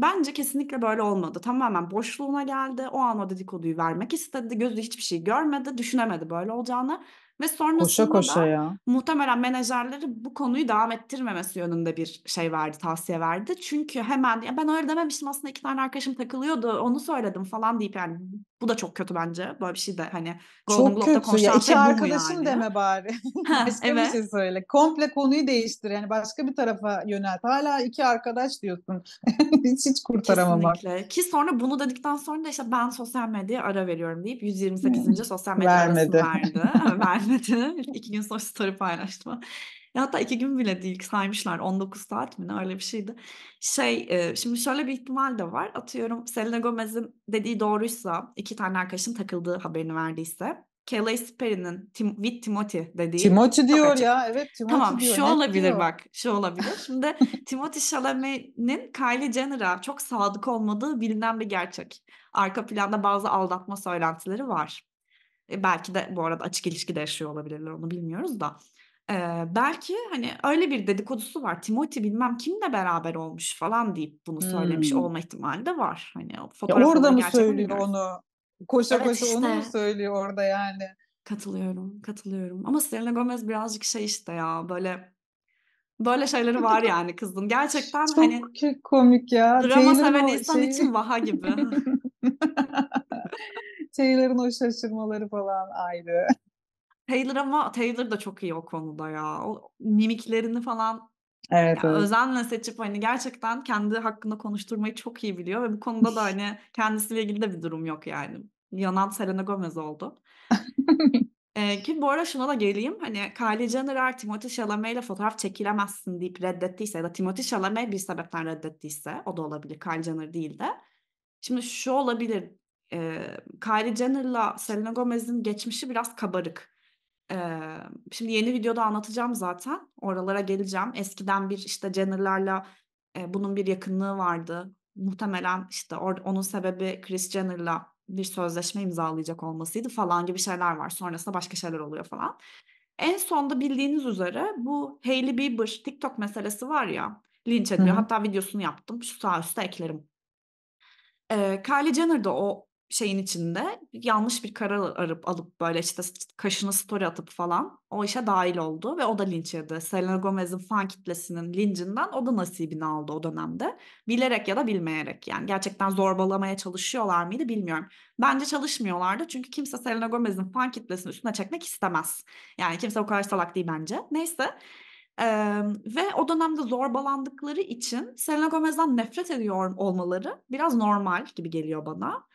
Bence kesinlikle böyle olmadı. Tamamen boşluğuna geldi. O an o dedikoduyu vermek istedi. Gözü hiçbir şey görmedi, düşünemedi böyle olacağını ve sonrasında koşa koşa ya. muhtemelen menajerleri bu konuyu devam ettirmemesi yönünde bir şey verdi, tavsiye verdi. Çünkü hemen ya ben öyle dememiştim aslında iki tane arkadaşım takılıyordu onu söyledim falan deyip yani bu da çok kötü bence. Böyle bir şey de hani Golden Globe'da kötü. konuşan ya, iki şey arkadaşım yani. deme bari. başka evet. bir şey söyle. Komple konuyu değiştir. Yani başka bir tarafa yönelt. Hala iki arkadaş diyorsun. hiç hiç kurtaramamak. Kesinlikle. Ki sonra bunu dedikten sonra da işte ben sosyal medyaya ara veriyorum deyip 128. sosyal medya Vermedi. verdi. verdi gelmedi. iki gün sonra story paylaştım. Ya hatta iki gün bile değil saymışlar 19 saat mi ne öyle bir şeydi. Şey e, şimdi şöyle bir ihtimal de var. Atıyorum Selena Gomez'in dediği doğruysa iki tane arkadaşın takıldığı haberini verdiyse Kelly Sperry'nin Tim, with Timothy dediği. Timothy diyor açık. ya evet Timothy tamam, diyor. Tamam şu olabilir diyor. bak şu olabilir. Şimdi Timothy Chalamet'in Kylie Jenner'a çok sadık olmadığı bilinen bir gerçek. Arka planda bazı aldatma söylentileri var. E, belki de bu arada açık ilişki de yaşıyor olabilirler onu bilmiyoruz da. E, belki hani öyle bir dedikodusu var. Timothy bilmem kimle beraber olmuş falan deyip bunu söylemiş hmm. olma ihtimali de var. Hani ya orada mı söylüyor bilmiyorum. onu? Koşa evet koşa işte. onu mu söylüyor orada yani? Katılıyorum, katılıyorum. Ama Selena Gomez birazcık şey işte ya böyle böyle şeyleri var yani kızın. Gerçekten Çok hani komik ya. Drama Taylor seven insan şeyi... için vaha gibi. Taylor'ın o şaşırmaları falan ayrı. Taylor ama Taylor da çok iyi o konuda ya. O mimiklerini falan Evet, evet. Özenle seçip hani gerçekten kendi hakkında konuşturmayı çok iyi biliyor ve bu konuda da hani kendisiyle ilgili de bir durum yok yani. Yanan Selena Gomez oldu. ee, ki bu arada şuna da geleyim. Hani Kylie Jenner eğer Timothy Chalamet ile fotoğraf çekilemezsin deyip reddettiyse ya da Timothy Chalamet bir sebepten reddettiyse o da olabilir Kylie Jenner değil de. Şimdi şu olabilir e, Kylie Jenner'la Selena Gomez'in geçmişi biraz kabarık. E, şimdi yeni videoda anlatacağım zaten. Oralara geleceğim. Eskiden bir işte Jenner'larla e, bunun bir yakınlığı vardı. Muhtemelen işte or- onun sebebi Chris Jenner'la bir sözleşme imzalayacak olmasıydı falan gibi şeyler var. Sonrasında başka şeyler oluyor falan. En sonda bildiğiniz üzere bu Hailey Bieber TikTok meselesi var ya linç ediyor. Hı-hı. Hatta videosunu yaptım. Şu sağ üstte eklerim. Ee, Kylie Jenner de o şeyin içinde yanlış bir karar arıp alıp böyle işte kaşına story atıp falan o işe dahil oldu ve o da linç yedi. Selena Gomez'in fan kitlesinin lincinden o da nasibini aldı o dönemde. Bilerek ya da bilmeyerek yani gerçekten zorbalamaya çalışıyorlar mıydı bilmiyorum. Bence çalışmıyorlardı çünkü kimse Selena Gomez'in fan kitlesini üstüne çekmek istemez. Yani kimse o kadar salak değil bence. Neyse. Ee, ve o dönemde zorbalandıkları için Selena Gomez'den nefret ediyor olmaları biraz normal gibi geliyor bana.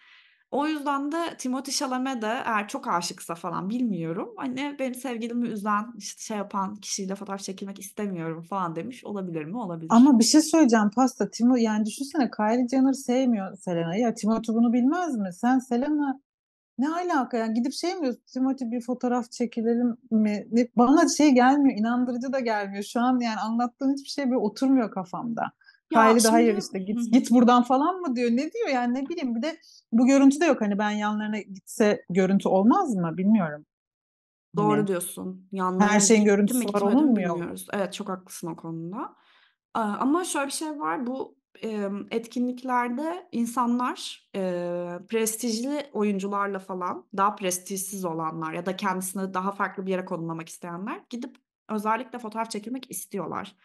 O yüzden de Timothy Chalamet de eğer çok aşıksa falan bilmiyorum. Hani benim sevgilimi üzen, işte şey yapan kişiyle fotoğraf çekilmek istemiyorum falan demiş. Olabilir mi? Olabilir. Ama bir şey söyleyeceğim Pasta. Timo, yani düşünsene Kylie Jenner sevmiyor Selena'yı. Ya Timothy bunu bilmez mi? Sen Selena ne alaka yani gidip şey mi diyorsun Timothy bir fotoğraf çekilelim mi? Bana şey gelmiyor inandırıcı da gelmiyor. Şu an yani anlattığın hiçbir şey bir oturmuyor kafamda. Ya Kylie şimdi... de hayır işte git git buradan falan mı diyor. Ne diyor yani ne bileyim bir de bu görüntü de yok. Hani ben yanlarına gitse görüntü olmaz mı bilmiyorum. Hani Doğru hani, diyorsun. Yanlarına her şeyin görüntüsü var olmuyor Evet çok haklısın o konuda. Ama şöyle bir şey var. Bu etkinliklerde insanlar prestijli oyuncularla falan daha prestijsiz olanlar ya da kendisini daha farklı bir yere konumlamak isteyenler gidip özellikle fotoğraf çekilmek istiyorlar.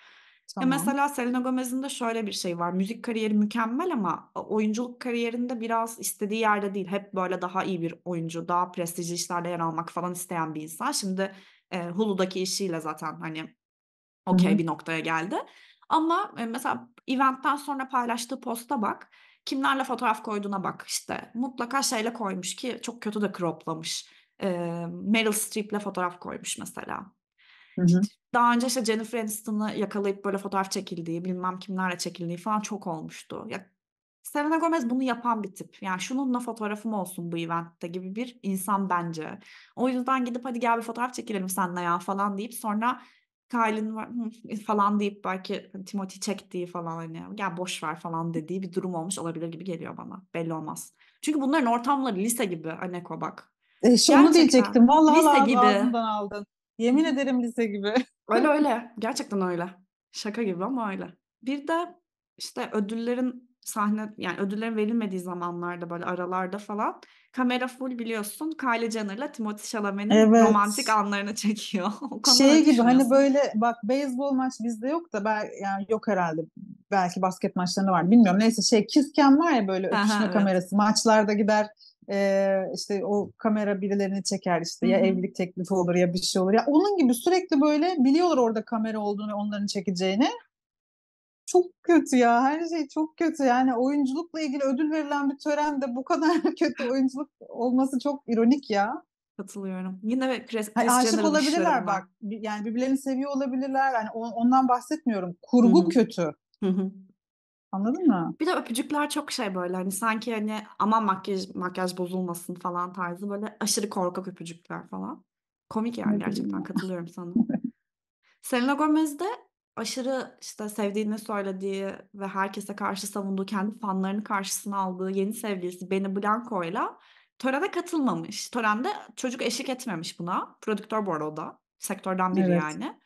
E, tamam. Ya mesela Selena Gomez'in de şöyle bir şey var. Müzik kariyeri mükemmel ama e, oyunculuk kariyerinde biraz istediği yerde değil. Hep böyle daha iyi bir oyuncu, daha prestijli işlerde yer almak falan isteyen bir insan. Şimdi e, Hulu'daki işiyle zaten hani okey bir noktaya geldi. Ama e, mesela eventten sonra paylaştığı posta bak. Kimlerle fotoğraf koyduğuna bak işte. Mutlaka şeyle koymuş ki çok kötü de croplamış. E, Meryl Streep'le fotoğraf koymuş mesela. Hı hı. Daha önce işte Jennifer Aniston'ı yakalayıp böyle fotoğraf çekildiği, bilmem kimlerle çekildiği falan çok olmuştu. Ya Selena Gomez bunu yapan bir tip. Yani şununla fotoğrafım olsun bu eventte gibi bir insan bence. O yüzden gidip hadi gel bir fotoğraf çekelim seninle ya falan deyip sonra Kyle'in falan deyip belki Timothy çektiği falan hani ya boş ver falan dediği bir durum olmuş olabilir gibi geliyor bana. Belli olmaz. Çünkü bunların ortamları lise gibi Aneko bak. E, şunu Gerçekten. diyecektim. Vallahi lise gibi. aldın. Yemin ederim lise gibi. öyle öyle. Gerçekten öyle. Şaka gibi ama öyle. Bir de işte ödüllerin sahne yani ödüllerin verilmediği zamanlarda böyle aralarda falan kamera full biliyorsun Kylie Jenner'la Timothy Chalamet'in evet. romantik anlarını çekiyor. şey gibi hani böyle bak beyzbol maç bizde yok da ben yani yok herhalde belki basket maçlarında var bilmiyorum. Neyse şey Kisken var ya böyle öpüşme Aha, evet. kamerası maçlarda gider e, işte o kamera birilerini çeker işte ya evlilik teklifi olur ya bir şey olur. Ya onun gibi sürekli böyle biliyorlar orada kamera olduğunu onların çekeceğini. Çok kötü ya her şey çok kötü yani oyunculukla ilgili ödül verilen bir törende bu kadar kötü oyunculuk olması çok ironik ya. Katılıyorum. Yine Chris, Chris Hayır, aşık olabilirler bak. Yani birbirlerini seviyor olabilirler. Yani ondan bahsetmiyorum. Kurgu Hı-hı. kötü. Hı-hı. Anladın mı? Bir de öpücükler çok şey böyle hani sanki hani aman makyaj makyaj bozulmasın falan tarzı böyle aşırı korkak öpücükler falan. Komik yani gerçekten katılıyorum sana. Selena Gomez de aşırı işte sevdiğini söylediği ve herkese karşı savunduğu kendi fanlarını karşısına aldığı yeni sevgilisi Benny Blanco'yla törene katılmamış. Törende çocuk eşlik etmemiş buna. Prodüktör bu arada. Sektörden biri evet. yani.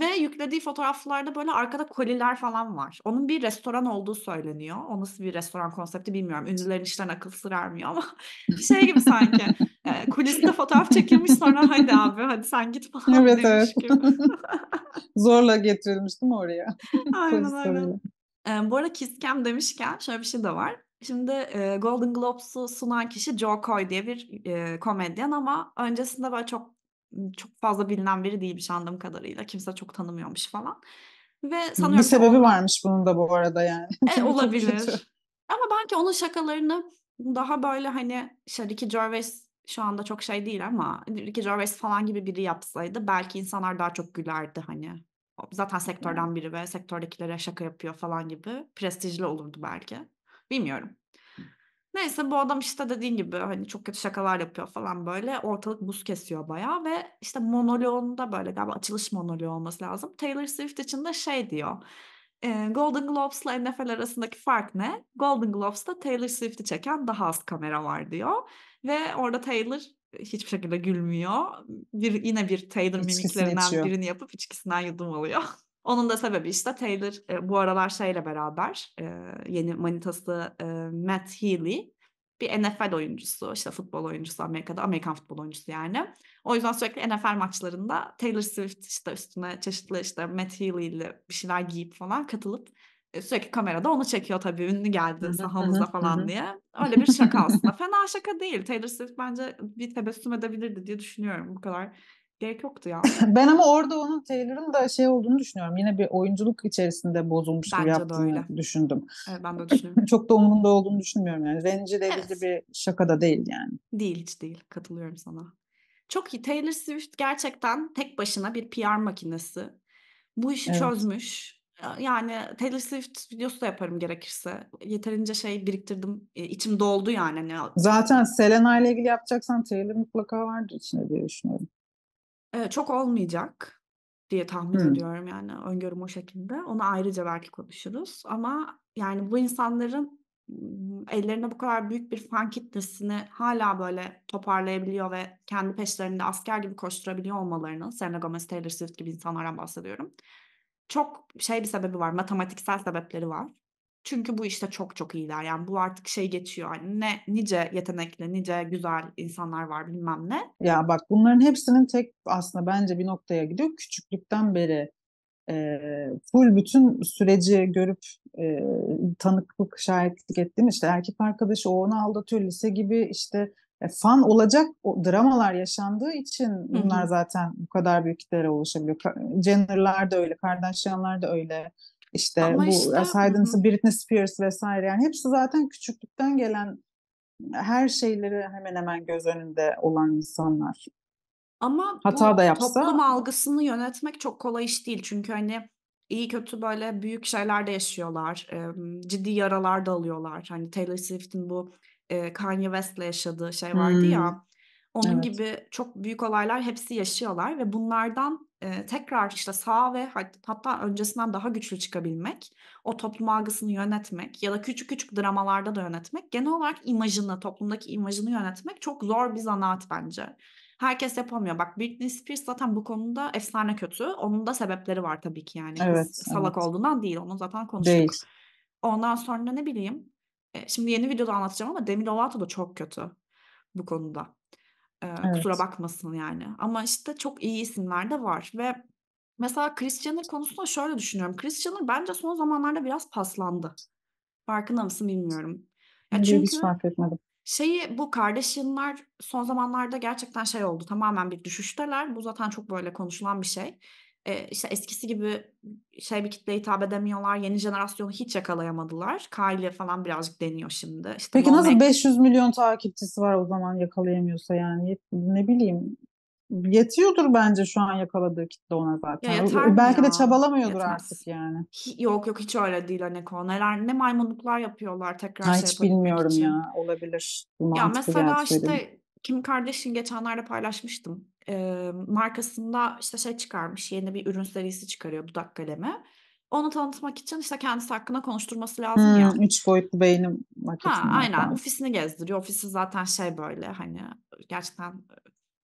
Ve yüklediği fotoğraflarda böyle arkada koliler falan var. Onun bir restoran olduğu söyleniyor. O nasıl bir restoran konsepti bilmiyorum. Ünlülerin işten akıl sır ermiyor ama şey gibi sanki. E, fotoğraf çekilmiş sonra hadi abi hadi sen git falan evet, demiş evet. gibi. Zorla getirilmiş mi oraya? Aynen Polis aynen. E, bu arada Kiss Cam demişken şöyle bir şey de var. Şimdi e, Golden Globes'u sunan kişi Joe Coy diye bir e, komedyen ama öncesinde böyle çok çok fazla bilinen biri değilmiş anladığım kadarıyla. Kimse çok tanımıyormuş falan. Ve sanıyorum bir sebebi varmış bunun da bu arada yani. E, olabilir. Ama belki onun şakalarını daha böyle hani işte Ricky Gervais şu anda çok şey değil ama Ricky Gervais falan gibi biri yapsaydı belki insanlar daha çok gülerdi hani. Zaten sektörden biri ve sektördekilere şaka yapıyor falan gibi prestijli olurdu belki. Bilmiyorum. Neyse bu adam işte dediğin gibi hani çok kötü şakalar yapıyor falan böyle. Ortalık buz kesiyor bayağı ve işte monoloğunda böyle galiba açılış monoloğu olması lazım. Taylor Swift için de şey diyor. Golden Globes'la NFL arasındaki fark ne? Golden Globes'ta Taylor Swift'i çeken daha az kamera var diyor. Ve orada Taylor hiçbir şekilde gülmüyor. Bir, yine bir Taylor İçkisini mimiklerinden içiyor. birini yapıp içkisinden yudum alıyor. Onun da sebebi işte Taylor e, bu aralar şeyle beraber e, yeni manitası e, Matt Healy bir NFL oyuncusu işte futbol oyuncusu Amerika'da Amerikan futbol oyuncusu yani. O yüzden sürekli NFL maçlarında Taylor Swift işte üstüne çeşitli işte Matt Healy ile bir şeyler giyip falan katılıp e, sürekli kamerada onu çekiyor tabii ünlü geldi sahamıza falan diye. Öyle bir şaka aslında. Fena şaka değil. Taylor Swift bence bir tebessüm edebilirdi diye düşünüyorum bu kadar gerek yoktu ya. ben ama orada onun Taylor'ın da şey olduğunu düşünüyorum. Yine bir oyunculuk içerisinde bozulmuş Bence gibi yaptığını öyle. düşündüm. Evet, ben de düşünüyorum. Çok da umurunda olduğunu düşünmüyorum yani. Rencide evet. bir şaka da değil yani. Değil hiç değil. Katılıyorum sana. Çok iyi. Taylor Swift gerçekten tek başına bir PR makinesi. Bu işi evet. çözmüş. Yani Taylor Swift videosu da yaparım gerekirse. Yeterince şey biriktirdim. E, içim doldu yani. Hani Zaten Selena ile ilgili yapacaksan Taylor mutlaka vardır içinde diye düşünüyorum çok olmayacak diye tahmin Hıı. ediyorum yani öngörüm o şekilde. Onu ayrıca belki konuşuruz ama yani bu insanların, ımm, ellerine bu kadar büyük bir fan kitlesini hala böyle toparlayabiliyor ve kendi peşlerinde asker gibi koşturabiliyor olmalarının, Selena Gomez, Taylor Swift gibi insanlardan bahsediyorum, çok şey bir sebebi var, matematiksel sebepleri var. Çünkü bu işte çok çok iyiler. Yani bu artık şey geçiyor. Hani ne nice yetenekli, nice güzel insanlar var bilmem ne. Ya bak bunların hepsinin tek aslında bence bir noktaya gidiyor. Küçüklükten beri e, full bütün süreci görüp e, tanıklık, şahitlik ettiğim işte erkek arkadaşı o onu aldatıyor lise gibi işte e, fan olacak o, dramalar yaşandığı için bunlar Hı-hı. zaten bu kadar büyük kitlere oluşabiliyor. Jenner'lar da öyle, Kardashian'lar da öyle. İşte Ama bu işte, saydığınız Britney Spears vesaire yani hepsi zaten küçüklükten gelen her şeyleri hemen hemen göz önünde olan insanlar. Ama hata da yapsa toplum algısını yönetmek çok kolay iş değil çünkü hani iyi kötü böyle büyük şeyler de yaşıyorlar. Ciddi yaralar da alıyorlar. Hani Taylor Swift'in bu Kanye West'le yaşadığı şey vardı hmm. ya onun evet. gibi çok büyük olaylar hepsi yaşıyorlar ve bunlardan e, tekrar işte sağ ve hatta öncesinden daha güçlü çıkabilmek, o toplum algısını yönetmek ya da küçük küçük dramalarda da yönetmek, genel olarak imajını, toplumdaki imajını yönetmek çok zor bir zanaat bence. Herkes yapamıyor. Bak Britney Spears zaten bu konuda efsane kötü. Onun da sebepleri var tabii ki yani. Evet, salak evet. olduğundan değil. Onu zaten konuştuk. Değil. Ondan sonra ne bileyim. E, şimdi yeni videoda anlatacağım ama Demi Lovato da çok kötü bu konuda. Eee, kusura bakmasın yani. Ama işte çok iyi isimler de var ve mesela Kris Jenner konusunda şöyle düşünüyorum. Kris Jenner bence son zamanlarda biraz paslandı. Farkında mısın bilmiyorum. Ya çünkü hiç fark etmedim. şeyi bu Kardashian'lar son zamanlarda gerçekten şey oldu, tamamen bir düşüşteler. Bu zaten çok böyle konuşulan bir şey e, işte eskisi gibi şey bir kitleye hitap edemiyorlar. Yeni jenerasyonu hiç yakalayamadılar. Kylie falan birazcık deniyor şimdi. İşte Peki Momek... nasıl 500 milyon takipçisi var o zaman yakalayamıyorsa yani ne bileyim yetiyordur bence şu an yakaladığı kitle ona zaten. Ya Belki ya? de çabalamıyordur Yetmez. artık yani. yok yok hiç öyle değil hani neler ne maymunluklar yapıyorlar tekrar ya şey Hiç bilmiyorum için. ya olabilir. Ya mesela işte Kim kardeşin geçenlerde paylaşmıştım e, markasında işte şey çıkarmış yeni bir ürün serisi çıkarıyor dudak kalemi. Onu tanıtmak için işte kendisi hakkında konuşturması lazım hmm, ya. Üç boyutlu beynim Ha, aynen falan. ofisini gezdiriyor. Ofisi zaten şey böyle hani gerçekten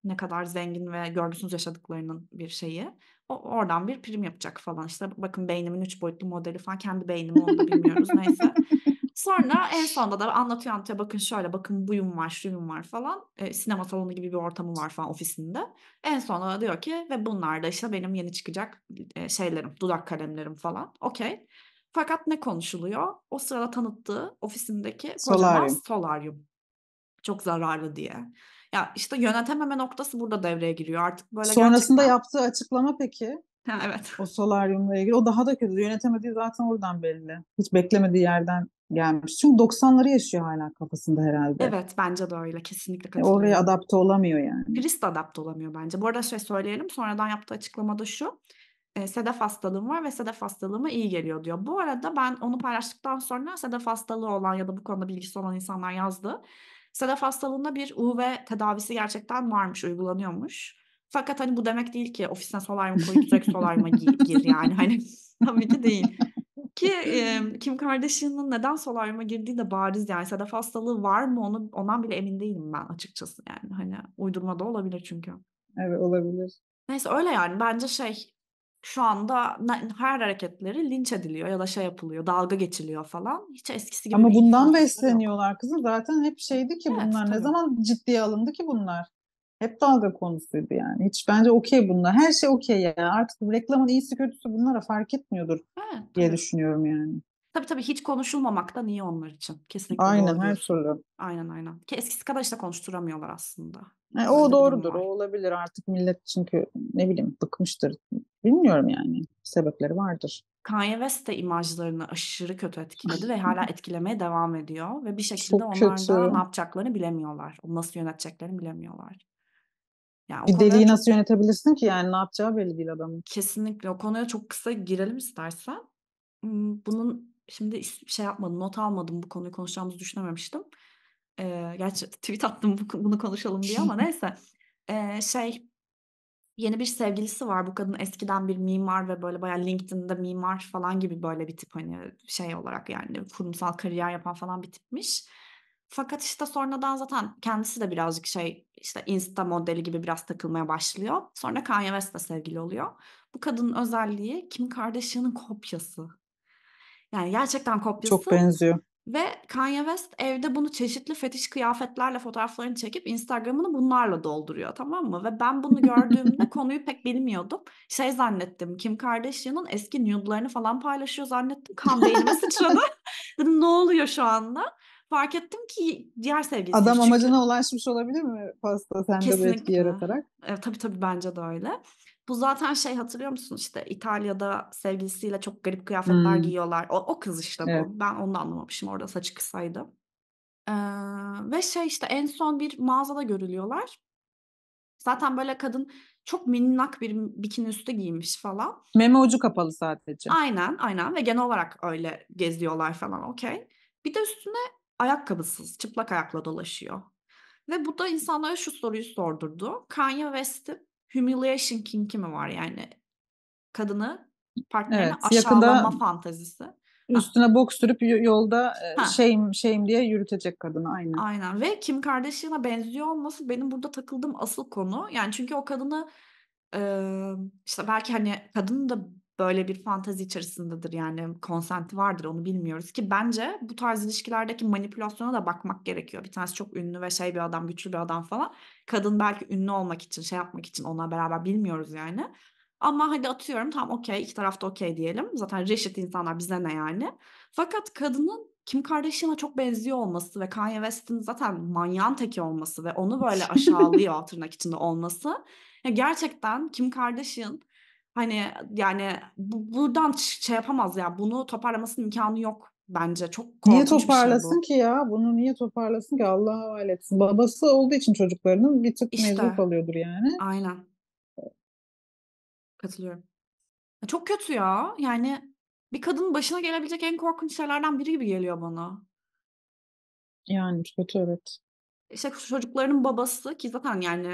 ne kadar zengin ve görgüsüz yaşadıklarının bir şeyi. O, oradan bir prim yapacak falan işte bakın beynimin üç boyutlu modeli falan kendi beynimi onu bilmiyoruz neyse. Sonra en sonda da anlatıyor anlatıyor bakın şöyle bakın buyum var şuyum var falan. E, sinema salonu gibi bir ortamı var falan ofisinde. En sonunda diyor ki ve bunlar da işte benim yeni çıkacak e, şeylerim dudak kalemlerim falan. Okey. Fakat ne konuşuluyor? O sırada tanıttığı ofisindeki solaryum. solaryum. Çok zararlı diye. Ya işte yönetememe noktası burada devreye giriyor artık böyle. Sonrasında gerçekten... yaptığı açıklama peki? Ha, evet. O solaryumla ilgili. O daha da kötü. Yönetemediği zaten oradan belli. Hiç beklemediği yerden gelmiş. Çünkü 90'ları yaşıyor hala kafasında herhalde. Evet bence de öyle. Kesinlikle e, katılıyorum. Oraya adapte olamıyor yani. Chris de adapte olamıyor bence. Bu arada şey söyleyelim. Sonradan yaptığı açıklamada şu. E, sedef hastalığım var ve sedef hastalığıma iyi geliyor diyor. Bu arada ben onu paylaştıktan sonra sedef hastalığı olan ya da bu konuda bilgisi olan insanlar yazdı. Sedef hastalığında bir UV tedavisi gerçekten varmış, uygulanıyormuş. Fakat hani bu demek değil ki ofisine solaryum koyup direkt solaryuma gir yani hani tabii ki değil. Ki e, Kim Kardashian'ın neden solaryuma girdiği de bariz yani sedef hastalığı var mı onu ondan bile emin değilim ben açıkçası yani hani uydurma da olabilir çünkü. Evet olabilir. Neyse öyle yani bence şey şu anda her hareketleri linç ediliyor ya da şey yapılıyor, dalga geçiliyor falan. Hiç eskisi gibi. Ama bundan besleniyorlar yok. kızım. Zaten hep şeydi ki evet, bunlar. Tabii. Ne zaman ciddiye alındı ki bunlar? Hep dalga konusuydu yani. Hiç bence okey bunlar. Her şey okey ya. Yani. Artık reklamın iyisi kötüsü bunlara fark etmiyordur ha, diye tabii. düşünüyorum yani. Tabii tabii hiç konuşulmamak da niye onlar için. Kesinlikle Aynen doğrudur. her türlü. Aynen aynen. Ki eskisi kadar işte konuşturamıyorlar aslında. E, o doğrudur. O olabilir artık millet çünkü ne bileyim bıkmıştır. Bilmiyorum yani. Sebepleri vardır. Kanye West de imajlarını aşırı kötü etkiledi ve hala etkilemeye devam ediyor. Ve bir şekilde Çok onlar da ne yapacaklarını bilemiyorlar. onu Nasıl yöneteceklerini bilemiyorlar. Yani bir deliği nasıl çok... yönetebilirsin ki yani ne yapacağı belli değil adamın. Kesinlikle o konuya çok kısa girelim istersen. Bunun şimdi şey yapmadım not almadım bu konuyu konuşacağımızı düşünememiştim. Ee, gerçi tweet attım bunu konuşalım diye ama neyse. Ee, şey yeni bir sevgilisi var. Bu kadın eskiden bir mimar ve böyle bayağı LinkedIn'de mimar falan gibi böyle bir tip hani şey olarak yani kurumsal kariyer yapan falan bir tipmiş. Fakat işte sonradan zaten kendisi de birazcık şey işte Insta modeli gibi biraz takılmaya başlıyor. Sonra Kanye West'le sevgili oluyor. Bu kadının özelliği Kim Kardashian'ın kopyası. Yani gerçekten kopyası. Çok benziyor. Ve Kanye West evde bunu çeşitli fetiş kıyafetlerle fotoğraflarını çekip Instagram'ını bunlarla dolduruyor tamam mı? Ve ben bunu gördüğümde konuyu pek bilmiyordum. Şey zannettim Kim Kardashian'ın eski nude'larını falan paylaşıyor zannettim. Kan beynime sıçradı. Dedim ne oluyor şu anda? fark ettim ki diğer sevgilisi Adam çıktı. amacına ulaşmış olabilir mi pasta sende bir etki yaratarak? E, tabii tabii bence de öyle. Bu zaten şey hatırlıyor musun işte İtalya'da sevgilisiyle çok garip kıyafetler hmm. giyiyorlar. O, o kız işte evet. bu. Ben onu da anlamamışım orada saçı kısaydı. Ee, ve şey işte en son bir mağazada görülüyorlar. Zaten böyle kadın çok minnak bir bikini üstü giymiş falan. Meme ucu kapalı sadece. Aynen aynen ve genel olarak öyle geziyorlar falan okey. Bir de üstüne ayakkabısız, çıplak ayakla dolaşıyor. Ve bu da insanlara şu soruyu sordurdu. Kanye West'in humiliation kinki mi var yani? Kadını, partnerini evet, aşağılama yakında... fantezisi. Üstüne e, ha. bok sürüp yolda şeyim şeyim diye yürütecek kadını aynen. Aynen ve Kim Kardashian'a benziyor olması benim burada takıldığım asıl konu. Yani çünkü o kadını işte belki hani kadının da böyle bir fantazi içerisindedir yani konsenti vardır onu bilmiyoruz ki bence bu tarz ilişkilerdeki manipülasyona da bakmak gerekiyor. Bir tanesi çok ünlü ve şey bir adam güçlü bir adam falan kadın belki ünlü olmak için şey yapmak için onunla beraber bilmiyoruz yani. Ama hadi atıyorum tam okey iki tarafta okey diyelim zaten reşit insanlar bize ne yani. Fakat kadının Kim Kardashian'a çok benziyor olması ve Kanye West'in zaten manyan teki olması ve onu böyle aşağılıyor tırnak içinde olması. Ya gerçekten Kim Kardashian Hani yani bu, buradan şey yapamaz ya. Bunu toparlamasının imkanı yok bence. Çok Niye toparlasın şey bu. ki ya? Bunu niye toparlasın ki? Allah havale etsin. Babası olduğu için çocuklarının bir tık işte. mecbur kalıyordur yani. Aynen. Katılıyorum. E, çok kötü ya. Yani bir kadının başına gelebilecek en korkunç şeylerden biri gibi geliyor bana. Yani kötü evet. İşte çocukların babası ki zaten yani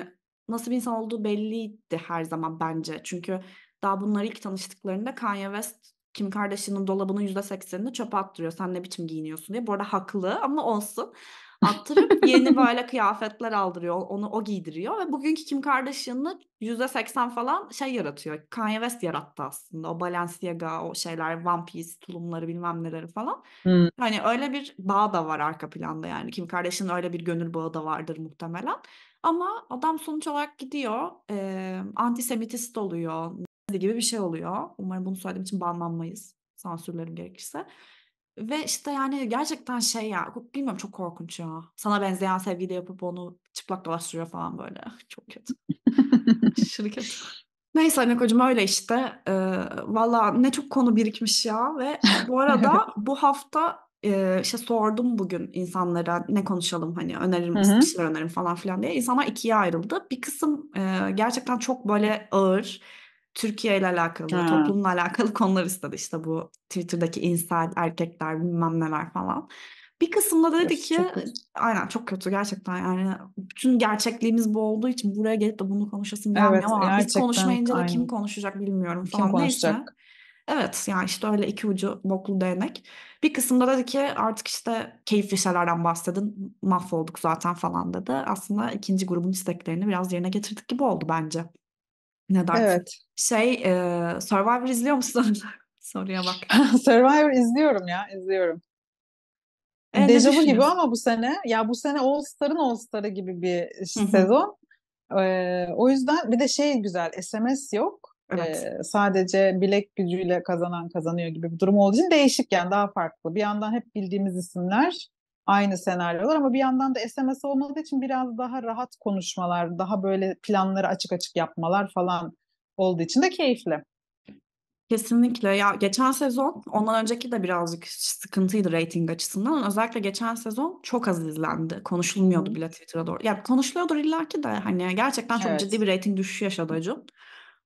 nasıl bir insan olduğu belliydi her zaman bence. Çünkü daha bunlar ilk tanıştıklarında Kanye West Kim Kardashian'ın dolabının %80'ini çöpe attırıyor. Sen ne biçim giyiniyorsun diye. Bu arada haklı ama olsun. Attırıp yeni böyle kıyafetler aldırıyor. Onu o giydiriyor ve bugünkü Kim Kardashian'ı %80 falan şey yaratıyor. Kanye West yarattı aslında. O Balenciaga, o şeyler, One Piece tulumları bilmem neleri falan. Hmm. Hani öyle bir bağ da var arka planda yani. Kim Kardashian'ın öyle bir gönül bağı da vardır muhtemelen. Ama adam sonuç olarak gidiyor. E, antisemitist oluyor gibi bir şey oluyor. Umarım bunu söylediğim için banlanmayız. Sansürlerim gerekirse. Ve işte yani gerçekten şey ya bilmiyorum çok korkunç ya. Sana benzeyen sevgili yapıp onu çıplak dolaştırıyor falan böyle. Çok kötü. Aşırı kötü. Neyse anne kocam öyle işte. Ee, Valla ne çok konu birikmiş ya ve bu arada bu hafta e, işte sordum bugün insanlara ne konuşalım hani önerir misin şeyler önerim falan filan diye. İnsanlar ikiye ayrıldı. Bir kısım e, gerçekten çok böyle ağır Türkiye ile alakalı, ha. toplumla alakalı konular istedi. İşte bu Twitter'daki insel erkekler bilmem neler falan. Bir kısımda dedi ki çok aynen çok kötü gerçekten yani bütün gerçekliğimiz bu olduğu için buraya gelip de bunu konuşasın gelmiyor evet, ama hiç konuşmayınca da kim konuşacak bilmiyorum falan. Kim konuşacak? Neyse. Evet yani işte öyle iki ucu boklu değnek. Bir kısımda dedi ki artık işte keyifli şeylerden bahsedin mahvolduk zaten falan dedi. Aslında ikinci grubun isteklerini biraz yerine getirdik gibi oldu bence. Ne dersin? Evet. Şey e, Survivor izliyor musun? Soruya bak. Survivor izliyorum ya izliyorum. E, Dejavu gibi ama bu sene. Ya bu sene All Star'ın All Star'ı gibi bir sezon. Ee, o yüzden bir de şey güzel SMS yok. E, evet. Ee, sadece bilek gücüyle kazanan kazanıyor gibi bir durum olduğu için değişik yani daha farklı. Bir yandan hep bildiğimiz isimler aynı senaryolar ama bir yandan da SMS olmadığı için biraz daha rahat konuşmalar, daha böyle planları açık açık yapmalar falan olduğu için de keyifli. Kesinlikle. Ya geçen sezon ondan önceki de birazcık sıkıntıydı rating açısından. Özellikle geçen sezon çok az izlendi. Konuşulmuyordu bile Twitter'a doğru. Ya yani konuşuluyordur illaki de hani gerçekten çok evet. ciddi bir rating düşüşü yaşadı Acun.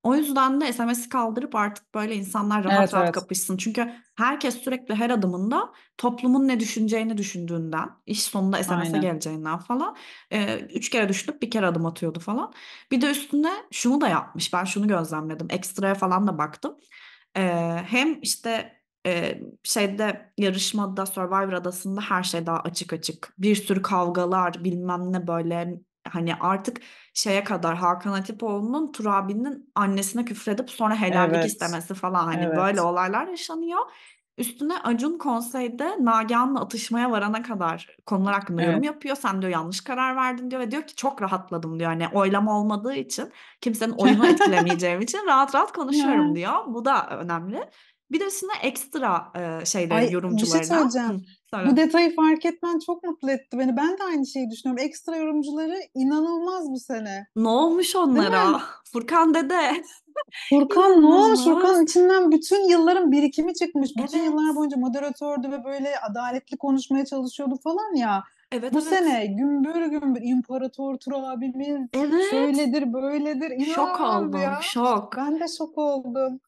O yüzden de SMS'i kaldırıp artık böyle insanlar rahat evet, rahat evet. kapışsın. Çünkü herkes sürekli her adımında toplumun ne düşüneceğini düşündüğünden, iş sonunda SMS'e geleceğinden falan. E, üç kere düşünüp bir kere adım atıyordu falan. Bir de üstüne şunu da yapmış. Ben şunu gözlemledim. Ekstraya falan da baktım. E, hem işte e, şeyde yarışmada Survivor adasında her şey daha açık açık. Bir sürü kavgalar bilmem ne böyle Hani artık şeye kadar Hakan Atipoğlu'nun Turabi'nin annesine küfredip sonra helallik evet. istemesi falan hani evet. böyle olaylar yaşanıyor. Üstüne Acun konseyde Nagihan'la atışmaya varana kadar konular hakkında evet. yorum yapıyor. Sen diyor yanlış karar verdin diyor ve diyor ki çok rahatladım diyor. Hani oylama olmadığı için kimsenin oyunu etkilemeyeceğim için rahat rahat konuşuyorum diyor. Bu da önemli. Bir de üstüne ekstra e, şeyleri Ay, yorumcularına. Bir şey söyleyeceğim. bu detayı fark etmen çok mutlu etti beni. Ben de aynı şeyi düşünüyorum. Ekstra yorumcuları inanılmaz bu sene. Ne olmuş onlara? Furkan dede. Furkan ne olmuş? Furkan içinden bütün yılların birikimi çıkmış. Bütün evet. yıllar boyunca moderatördü ve böyle adaletli konuşmaya çalışıyordu falan ya. Evet, Bu evet. sene gümbür gümbür imparator Tur abimiz evet. şöyledir böyledir. İnanılmaz şok oldum ya. şok. Ben de şok oldum.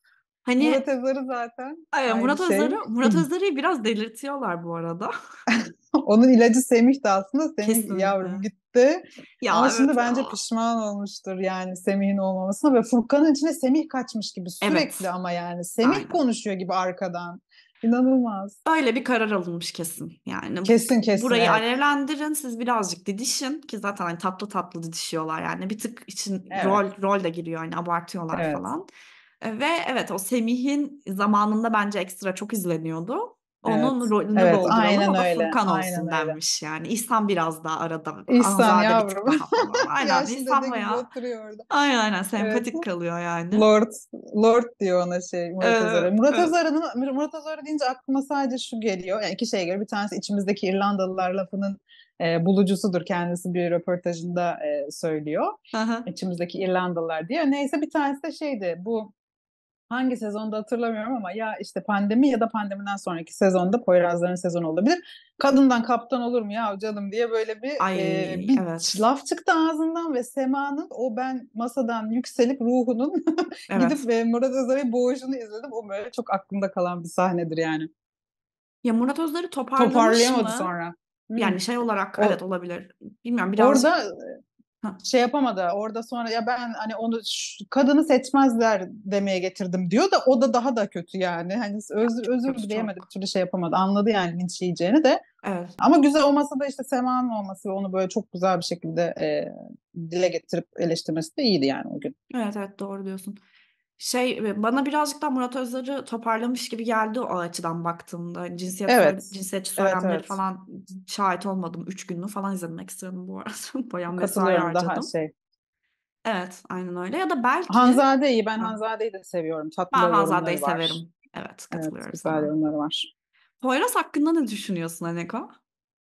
Hani Murat Özar'ı zaten. Ay, Murat şey. Özar'ı Murat Özar'ı biraz delirtiyorlar bu arada. Onun ilacı de aslında. Semih Kesinlikle. yavrum gitti. Ya Ama evet şimdi ya. bence pişman olmuştur yani Semih'in olmamasına ve Furkan'ın içine Semih kaçmış gibi sürekli evet. ama yani Semih Aynen. konuşuyor gibi arkadan. İnanılmaz. Öyle bir karar alınmış kesin. Yani kesin kesin. Burayı evet. alevlendirin, siz birazcık didişin ki zaten hani tatlı tatlı didişiyorlar yani bir tık için evet. rol rol de giriyor yani abartıyorlar evet. falan. Ve evet o Semih'in zamanında bence ekstra çok izleniyordu. Onun evet. rolünü evet, dolduralım aynen ama öyle. Furkan olsun aynen denmiş yani. İhsan biraz daha arada. İhsan yavrum. Aynen Yaşlı İhsan bayağı. Aynen aynen sempatik evet. kalıyor yani. Lord, Lord diyor ona şey Murat evet, Azar'a. Murat evet. Azar'ın Murat Azar deyince aklıma sadece şu geliyor. Yani iki şey geliyor. Bir tanesi içimizdeki İrlandalılar lafının e, bulucusudur kendisi bir röportajında e, söylüyor. Aha. İçimizdeki İrlandalılar diyor. Neyse bir tanesi de şeydi bu hangi sezonda hatırlamıyorum ama ya işte pandemi ya da pandemiden sonraki sezonda Poyrazların sezonu olabilir. Kadından kaptan olur mu ya canım diye böyle bir, Ay, e, bir evet. laf çıktı ağzından ve Sema'nın o ben masadan yükselip ruhunun evet. gidip e, Murat Özer'e boğuşunu izledim. O böyle çok aklımda kalan bir sahnedir yani. Ya Murat Özler'i toparlamış Toparlayamadı mı? sonra. Yani şey olarak o, evet olabilir. Bilmiyorum biraz. Orada şey yapamadı orada sonra ya ben hani onu şu, kadını seçmezler demeye getirdim diyor da o da daha da kötü yani. Hani öz, özür dileyemedi bir türlü şey yapamadı. Anladı yani linç yiyeceğini de. Evet. Ama güzel olması da işte Sema'nın olması ve onu böyle çok güzel bir şekilde e, dile getirip eleştirmesi de iyiydi yani o gün. Evet evet doğru diyorsun. Şey bana birazcık da Murat Özdar'ı toparlamış gibi geldi o açıdan baktığımda. Hani cinsiyet evet. Söyle, cinsiyetçi söylemleri evet, falan şahit olmadım. Üç günlüğü falan izledim ekstremini bu arada. Bayan mesai harcadım. Daha şey. Evet aynen öyle ya da belki... Hanzade iyi ben Hanzade'yi de seviyorum. Tatlı ben Hanzade'yi severim. Evet katılıyorum. Evet, güzel yorumları var. Poyraz hakkında ne düşünüyorsun Aneko?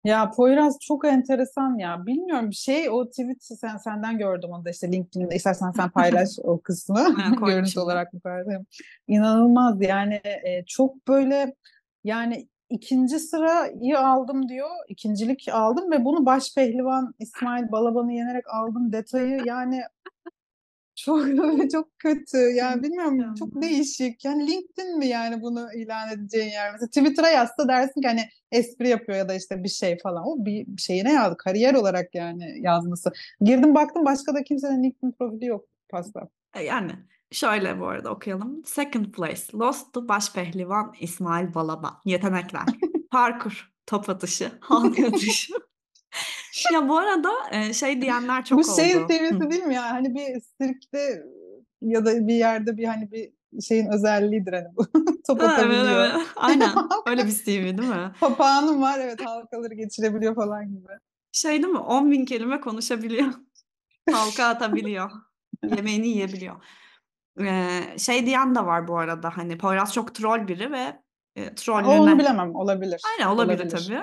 Ya Poyraz çok enteresan ya. Bilmiyorum bir şey o tweet sen senden gördüm onu da işte LinkedIn'de istersen sen paylaş o kısmı görüntü olarak yukarıda. İnanılmaz yani e, çok böyle yani ikinci sırayı aldım diyor. İkincilik aldım ve bunu baş pehlivan İsmail Balaban'ı yenerek aldım detayı yani çok çok kötü. Yani bilmiyorum çok değişik. Yani LinkedIn mi yani bunu ilan edeceğin yer? Mesela Twitter'a yazsa dersin ki hani espri yapıyor ya da işte bir şey falan. O bir şeyine yazdı. Kariyer olarak yani yazması. Girdim baktım başka da kimsenin LinkedIn profili yok pasta. E, yani şöyle bu arada okuyalım. Second place. Lost Lost'u başpehlivan İsmail Balaba. Yetenekler. Parkur. Top atışı. Halka atışı ya bu arada e, şey diyenler çok bu şey oldu. Bu şey seviyesi değil mi ya? Hani bir sirkte ya da bir yerde bir hani bir şeyin özelliğidir hani bu. Top ha, atabiliyor. Evet, evet. Aynen. Öyle bir CV değil mi? Papağanım var evet halkaları geçirebiliyor falan gibi. Şey değil mi? 10 bin kelime konuşabiliyor. Halka atabiliyor. Yemeğini yiyebiliyor. Ee, şey diyen de var bu arada hani Poyraz çok troll biri ve e, trollerine... Onu bilemem olabilir. Aynen olabilir, olabilir. tabii.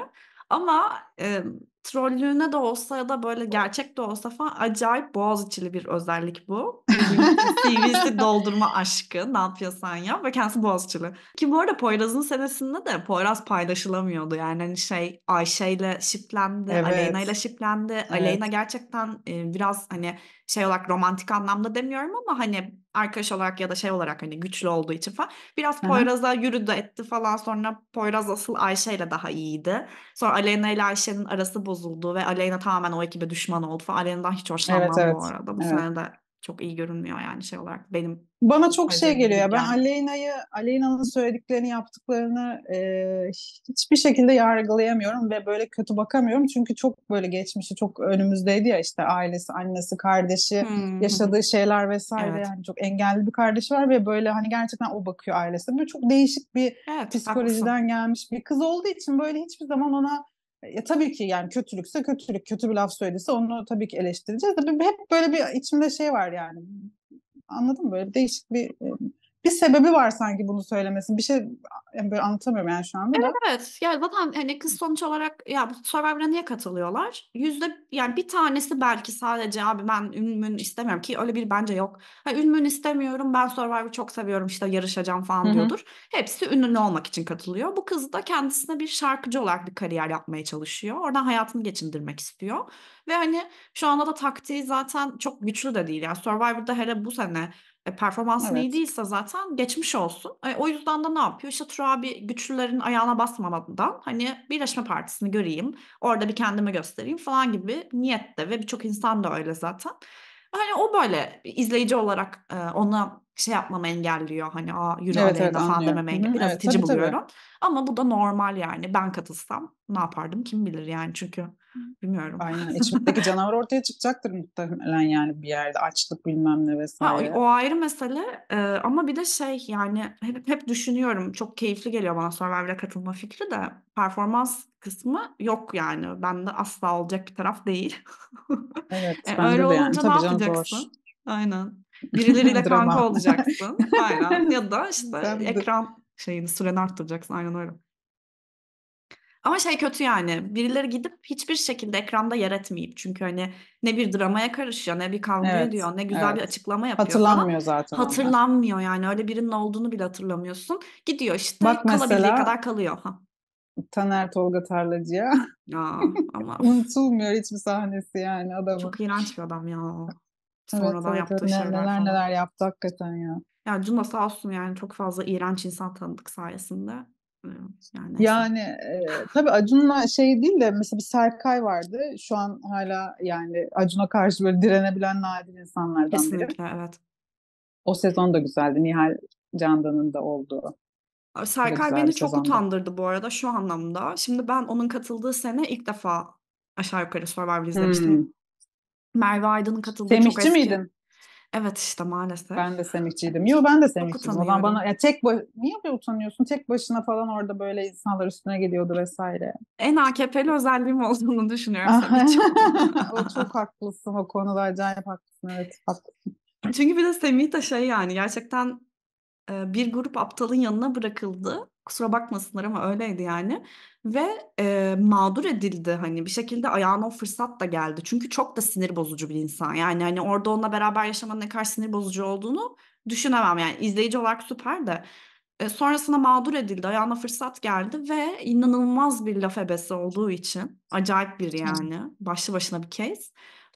Ama e, trollüğüne de olsa ya da böyle gerçek de olsa falan acayip boğaz içili bir özellik bu. CV'si doldurma aşkı ne yapıyorsan ya ve kendisi içili. Ki bu arada Poyraz'ın senesinde de Poyraz paylaşılamıyordu yani hani şey Ayşe ile şiplendi, evet. Aleyna ile şiplendi. Evet. Aleyna gerçekten biraz hani şey olarak romantik anlamda demiyorum ama hani arkadaş olarak ya da şey olarak hani güçlü olduğu için falan. Biraz Poyraz'a yürüdü etti falan sonra Poyraz asıl Ayşe ile daha iyiydi. Sonra Aleyna ile Ayşe'nin arası bozuldu ve Aleyna tamamen o ekibe düşman oldu falan. Aleyna'dan hiç hoşlanmam evet, evet. bu arada. Bu evet. sene de çok iyi görünmüyor yani şey olarak benim. Bana çok şey geliyor. ya Ben Aleyna'yı, Aleyna'nın söylediklerini, yaptıklarını e, hiçbir şekilde yargılayamıyorum ve böyle kötü bakamıyorum. Çünkü çok böyle geçmişi çok önümüzdeydi ya işte ailesi, annesi, kardeşi, hmm. yaşadığı şeyler vesaire. Evet. Yani çok engelli bir kardeşi var ve böyle hani gerçekten o bakıyor ailesine. Böyle çok değişik bir evet, psikolojiden haklısın. gelmiş bir kız olduğu için böyle hiçbir zaman ona ya e, tabii ki yani kötülükse kötülük, kötü bir laf söylese onu tabii ki eleştireceğiz. Tabii hep böyle bir içimde şey var yani. Anladın mı? Böyle değişik bir e, bir sebebi var sanki bunu söylemesin. Bir şey yani böyle anlatamıyorum yani şu anda. Evet evet. Yani zaten hani kız sonuç olarak ya bu Survivor'a niye katılıyorlar? Yüzde yani bir tanesi belki sadece abi ben ünlümün istemiyorum ki öyle bir bence yok. Hani ünlümün istemiyorum ben Survivor'ı çok seviyorum işte yarışacağım falan Hı-hı. diyordur. Hepsi ünlü olmak için katılıyor. Bu kız da kendisine bir şarkıcı olarak bir kariyer yapmaya çalışıyor. Oradan hayatını geçindirmek istiyor. Ve hani şu anda da taktiği zaten çok güçlü de değil. Yani Survivor'da hele bu sene e, performansın evet. iyi değilse zaten geçmiş olsun. E, o yüzden de ne yapıyor? İşte abi güçlülerin ayağına basmamadan hani Birleşme Partisi'ni göreyim, orada bir kendime göstereyim falan gibi niyette ve birçok insan da öyle zaten. Hani o böyle izleyici olarak e, ona şey yapmamı engelliyor. Hani aa yürü evet, evet, falan dememe engelliyor. Biraz evet, itici tabii, buluyorum. Tabii. Ama bu da normal yani. Ben katılsam ne yapardım kim bilir yani çünkü Bilmiyorum. Aynen. İçimizdeki canavar ortaya çıkacaktır muhtemelen yani bir yerde. Açlık bilmem ne vesaire. Ha, o ayrı mesele. Ee, ama bir de şey yani hep, hep düşünüyorum. Çok keyifli geliyor bana Survivor'a katılma fikri de. Performans kısmı yok yani. Bende asla olacak bir taraf değil. Evet. yani e, öyle de olunca yani. ne Tabii yapacaksın? Zor. Aynen. Birileriyle kanka olacaksın. Aynen. Ya da işte Tabii. ekran şeyini süreni arttıracaksın. Aynen öyle. Ama şey kötü yani birileri gidip hiçbir şekilde ekranda yer etmeyip çünkü hani ne bir dramaya karışıyor ne bir kavga evet, ediyor ne güzel evet. bir açıklama yapıyor Hatırlanmıyor falan. zaten. Hatırlanmıyor onlar. yani öyle birinin olduğunu bile hatırlamıyorsun. Gidiyor işte Bak kalabildiği mesela, kadar kalıyor. Ha. Taner Tolga Tarlacı'ya. ama... Unutulmuyor hiçbir sahnesi yani adamın. Çok iğrenç bir adam ya. Sonradan evet, evet, neler, şeyler neler neler yaptı hakikaten ya. Ya Cuma sağ olsun yani çok fazla iğrenç insan tanıdık sayesinde. Yani, yani e, tabii Acun'la şey değil de mesela bir Serkay vardı. Şu an hala yani Acun'a karşı böyle direnebilen nadir insanlardan Kesinlikle, biri. Kesinlikle evet. O sezon da güzeldi. Nihal Candan'ın da olduğu. Serkay beni çok sezonda. utandırdı bu arada şu anlamda. Şimdi ben onun katıldığı sene ilk defa aşağı yukarı Survivor izlemiştim. Hmm. Merve Aydın'ın katıldığı Semihçi çok eski. miydin? Evet işte maalesef. Ben de Semihçiydim. Yo ben de semikçiydim. O zaman bana ya tek baş... niye böyle utanıyorsun? Tek başına falan orada böyle insanlar üstüne geliyordu vesaire. En AKP'li özelliğim olduğunu düşünüyorum ah. o çok haklısın o konuda acayip haklısın. Evet haklısın. Çünkü bir de Semih de şey yani gerçekten bir grup aptalın yanına bırakıldı kusura bakmasınlar ama öyleydi yani. Ve e, mağdur edildi hani bir şekilde ayağına o fırsat da geldi. Çünkü çok da sinir bozucu bir insan. Yani hani orada onunla beraber yaşamanın ne kadar sinir bozucu olduğunu düşünemem. Yani izleyici olarak süper de. E, sonrasında mağdur edildi. Ayağına fırsat geldi ve inanılmaz bir laf ebesi olduğu için. Acayip bir yani. Başlı başına bir case.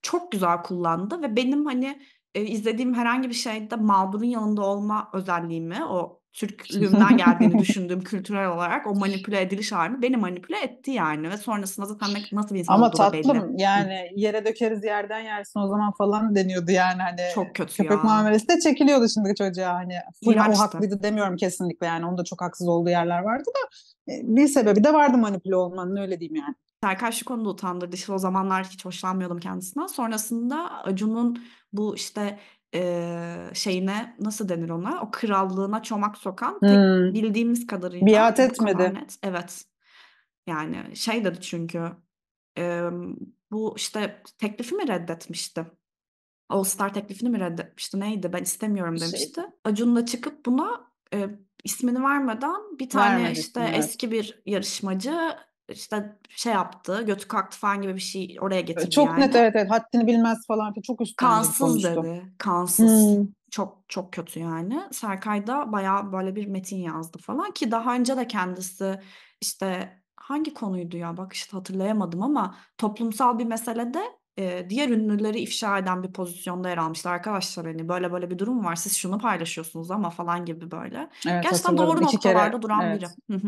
Çok güzel kullandı ve benim hani e, izlediğim herhangi bir şeyde mağdurun yanında olma özelliğimi o Türklüğümden geldiğini düşündüğüm kültürel olarak o manipüle ediliş halini beni manipüle etti yani ve sonrasında zaten nasıl bir insan Ama tatlım belli. yani yere dökeriz yerden yersin o zaman falan deniyordu yani hani çok kötü köpek ya. muamelesi de çekiliyordu şimdi çocuğa hani full o haklıydı demiyorum kesinlikle yani onda çok haksız olduğu yerler vardı da e, bir sebebi de vardı manipüle olmanın öyle diyeyim yani. Serkan şu konuda utandırdı. İşte o zamanlar hiç hoşlanmıyordum kendisinden. Sonrasında Acun'un bu işte eee, şeyine nasıl denir ona? O krallığına çomak sokan tek Hımm. bildiğimiz kadarıyla Biat bu etmedi. net. Evet. Yani şey dedi çünkü, emm, bu işte teklifi mi reddetmişti? All Star teklifini mi reddetmişti? Neydi? Ben istemiyorum şey demişti. Acun da çıkıp buna, eee, ismini vermeden bir tane Vermedi işte ismini, eski bir yarışmacı işte şey yaptı, götü kalktı falan gibi bir şey oraya e, getirdi Çok yani. net evet evet haddini bilmez falan ki çok üstüne Kansız dedi. Kansız. Hmm. Çok çok kötü yani. Serkay da bayağı böyle bir metin yazdı falan ki daha önce de kendisi işte hangi konuydu ya bak işte hatırlayamadım ama toplumsal bir meselede e, diğer ünlüleri ifşa eden bir pozisyonda yer almıştı arkadaşlar hani böyle böyle bir durum var siz şunu paylaşıyorsunuz ama falan gibi böyle. Evet, Gerçekten doğru noktalarda kere, duran evet. biri.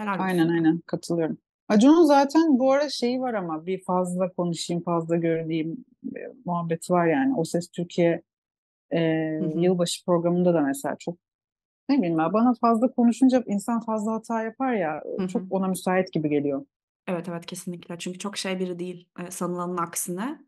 Herhangi aynen şey. aynen katılıyorum. Acun'un zaten bu ara şeyi var ama bir fazla konuşayım, fazla görüneyim muhabbeti var yani. O Ses Türkiye e, yılbaşı programında da mesela çok ne bileyim ben bana fazla konuşunca insan fazla hata yapar ya hı hı. çok ona müsait gibi geliyor. Evet evet kesinlikle çünkü çok şey biri değil sanılanın aksine.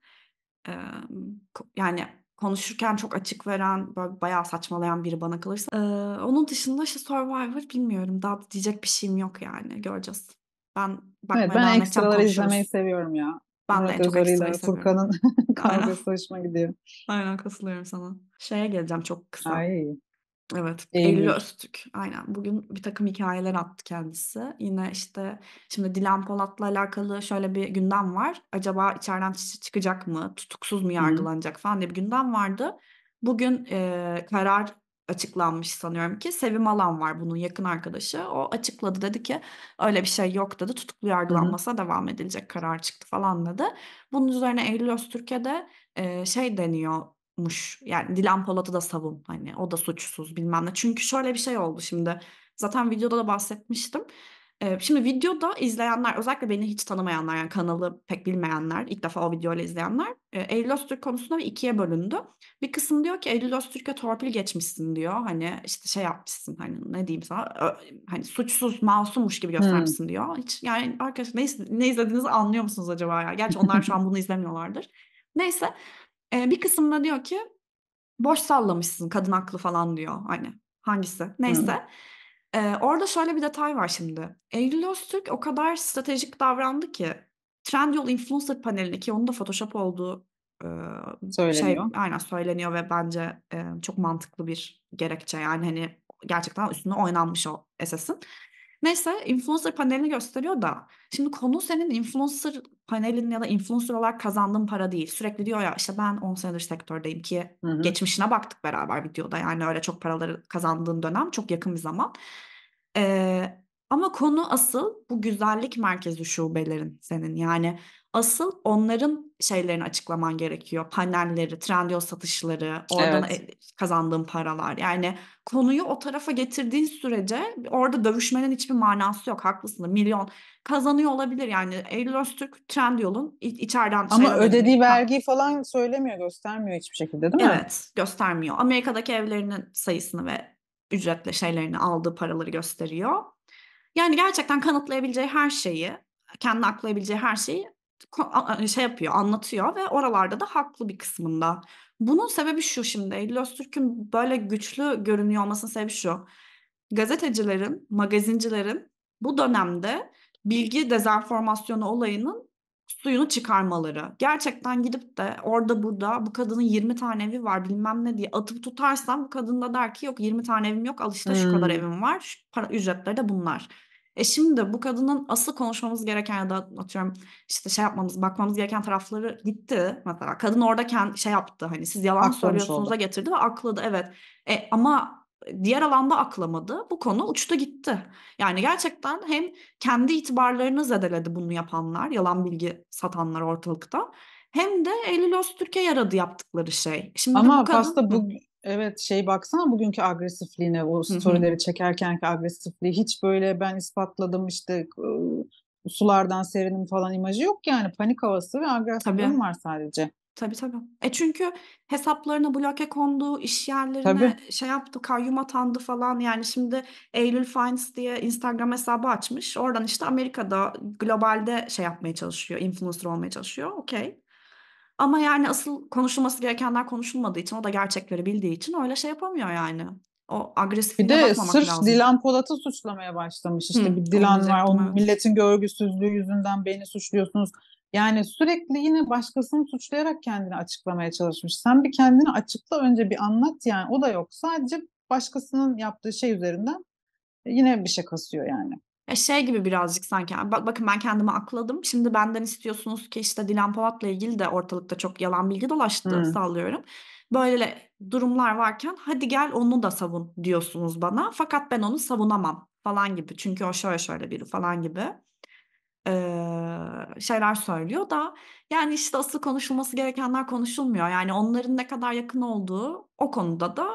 Yani konuşurken çok açık veren, böyle bayağı saçmalayan biri bana kalırsa. Ee, onun dışında işte Survivor bilmiyorum. Daha diyecek bir şeyim yok yani. Göreceğiz. Ben bakmaya evet, ben ekstraları izlemeyi seviyorum ya. Ben Murat de çok Furkan'ın kavgası hoşuma gidiyor. Aynen katılıyorum sana. Şeye geleceğim çok kısa. Ay. Evet, Eylül. Eylül Öztürk. Aynen. Bugün bir takım hikayeler attı kendisi. Yine işte şimdi Dilan Polat'la alakalı şöyle bir gündem var. Acaba içeriden çıkacak mı? Tutuksuz mu yargılanacak falan diye bir gündem vardı. Bugün e, karar açıklanmış sanıyorum ki Sevim Alan var bunun yakın arkadaşı. O açıkladı dedi ki öyle bir şey yok dedi. Tutuklu yargılanmasına Hı-hı. devam edilecek karar çıktı falan dedi. Bunun üzerine Eylül Öztürk'e de e, şey deniyor muş. Yani Dilan Polat'ı da savun hani o da suçsuz bilmem ne. Çünkü şöyle bir şey oldu şimdi. Zaten videoda da bahsetmiştim. Ee, şimdi videoda izleyenler özellikle beni hiç tanımayanlar yani kanalı pek bilmeyenler ilk defa o videoyla izleyenler Eylül Öztürk konusunda bir ikiye bölündü. Bir kısım diyor ki Eylül Öztürk'e torpil geçmişsin diyor. Hani işte şey yapmışsın hani ne diyeyim sana hani suçsuz masummuş gibi göstermişsin hmm. diyor. Hiç yani arkadaşlar ne, ne izlediğinizi anlıyor musunuz acaba ya? Gerçi onlar şu an bunu izlemiyorlardır. Neyse e, bir kısımda diyor ki boş sallamışsın kadın aklı falan diyor hani hangisi neyse. Hı. orada şöyle bir detay var şimdi. Eylül Öztürk o kadar stratejik davrandı ki Trendyol influencer paneline ki onun da Photoshop olduğu e, söyleniyor. şey aynen söyleniyor ve bence e, çok mantıklı bir gerekçe. Yani hani gerçekten üstüne oynanmış o esesin. Neyse influencer panelini gösteriyor da şimdi konu senin influencer panelin ya da influencer olarak kazandığın para değil. Sürekli diyor ya işte ben 10 senedir sektördeyim ki hı hı. geçmişine baktık beraber videoda. Yani öyle çok paraları kazandığın dönem çok yakın bir zaman. Ee, ama konu asıl bu güzellik merkezi şubelerin senin. Yani asıl onların şeylerini açıklaman gerekiyor. Panelleri, Trendyol satışları, oradan evet. E, kazandığın paralar. Yani konuyu o tarafa getirdiğin sürece orada dövüşmenin hiçbir manası yok. Haklısın. Milyon kazanıyor olabilir yani. Eylül Öztürk Trendyol'un içeriden Ama şey ödediği vergiyi falan söylemiyor, göstermiyor hiçbir şekilde değil mi? Evet, göstermiyor. Amerika'daki evlerinin sayısını ve ücretle şeylerini aldığı paraları gösteriyor. Yani gerçekten kanıtlayabileceği her şeyi, kendi aklayabileceği her şeyi Hani şey yapıyor, anlatıyor ve oralarda da haklı bir kısmında. Bunun sebebi şu şimdi, Eylül Öztürk'ün böyle güçlü görünüyor olmasının sebebi şu. Gazetecilerin, magazincilerin bu dönemde bilgi dezenformasyonu olayının suyunu çıkarmaları. Gerçekten gidip de orada burada bu kadının 20 tane evi var bilmem ne diye atıp tutarsam bu kadın da der ki yok 20 tane evim yok al işte hmm. şu kadar hmm. evim var. Şu para, ücretleri de bunlar. E şimdi bu kadının asıl konuşmamız gereken ya da atıyorum işte şey yapmamız, bakmamız gereken tarafları gitti. Mesela kadın orada kendi şey yaptı hani siz yalan Aklamış söylüyorsunuz'a getirdi ve akladı evet. E, ama diğer alanda aklamadı. Bu konu uçta gitti. Yani gerçekten hem kendi itibarlarını zedeledi bunu yapanlar, yalan bilgi satanlar ortalıkta. Hem de Eylül Öztürk'e yaradı yaptıkları şey. Şimdi Ama bu kadın... aslında bu Evet şey baksana bugünkü agresifliğine o storyleri çekerkenki agresifliği hiç böyle ben ispatladım işte ıı, sulardan serinim falan imajı yok yani panik havası ve agresifliğim var sadece. Tabii tabii. E çünkü hesaplarına bloke kondu, iş yerlerine tabii. şey yaptı, kayyum atandı falan. Yani şimdi Eylül Finds diye Instagram hesabı açmış. Oradan işte Amerika'da, globalde şey yapmaya çalışıyor, influencer olmaya çalışıyor. Okey. Ama yani asıl konuşulması gerekenler konuşulmadığı için o da gerçekleri bildiği için öyle şey yapamıyor yani. O agresif bir de sırf lazım. Dilan Polat'ı suçlamaya başlamış. işte Hı, bir Dilan var. Onun milletin görgüsüzlüğü yüzünden beni suçluyorsunuz. Yani sürekli yine başkasını suçlayarak kendini açıklamaya çalışmış. Sen bir kendini açıkla önce bir anlat yani. O da yok. Sadece başkasının yaptığı şey üzerinden yine bir şey kasıyor yani. Ya şey gibi birazcık sanki bak, bakın ben kendimi akladım. Şimdi benden istiyorsunuz ki işte Dilan Polat'la ilgili de ortalıkta çok yalan bilgi dolaştı hmm. sallıyorum. Böyle durumlar varken hadi gel onu da savun diyorsunuz bana. Fakat ben onu savunamam falan gibi. Çünkü o şöyle şöyle biri falan gibi e, şeyler söylüyor da yani işte asıl konuşulması gerekenler konuşulmuyor. Yani onların ne kadar yakın olduğu o konuda da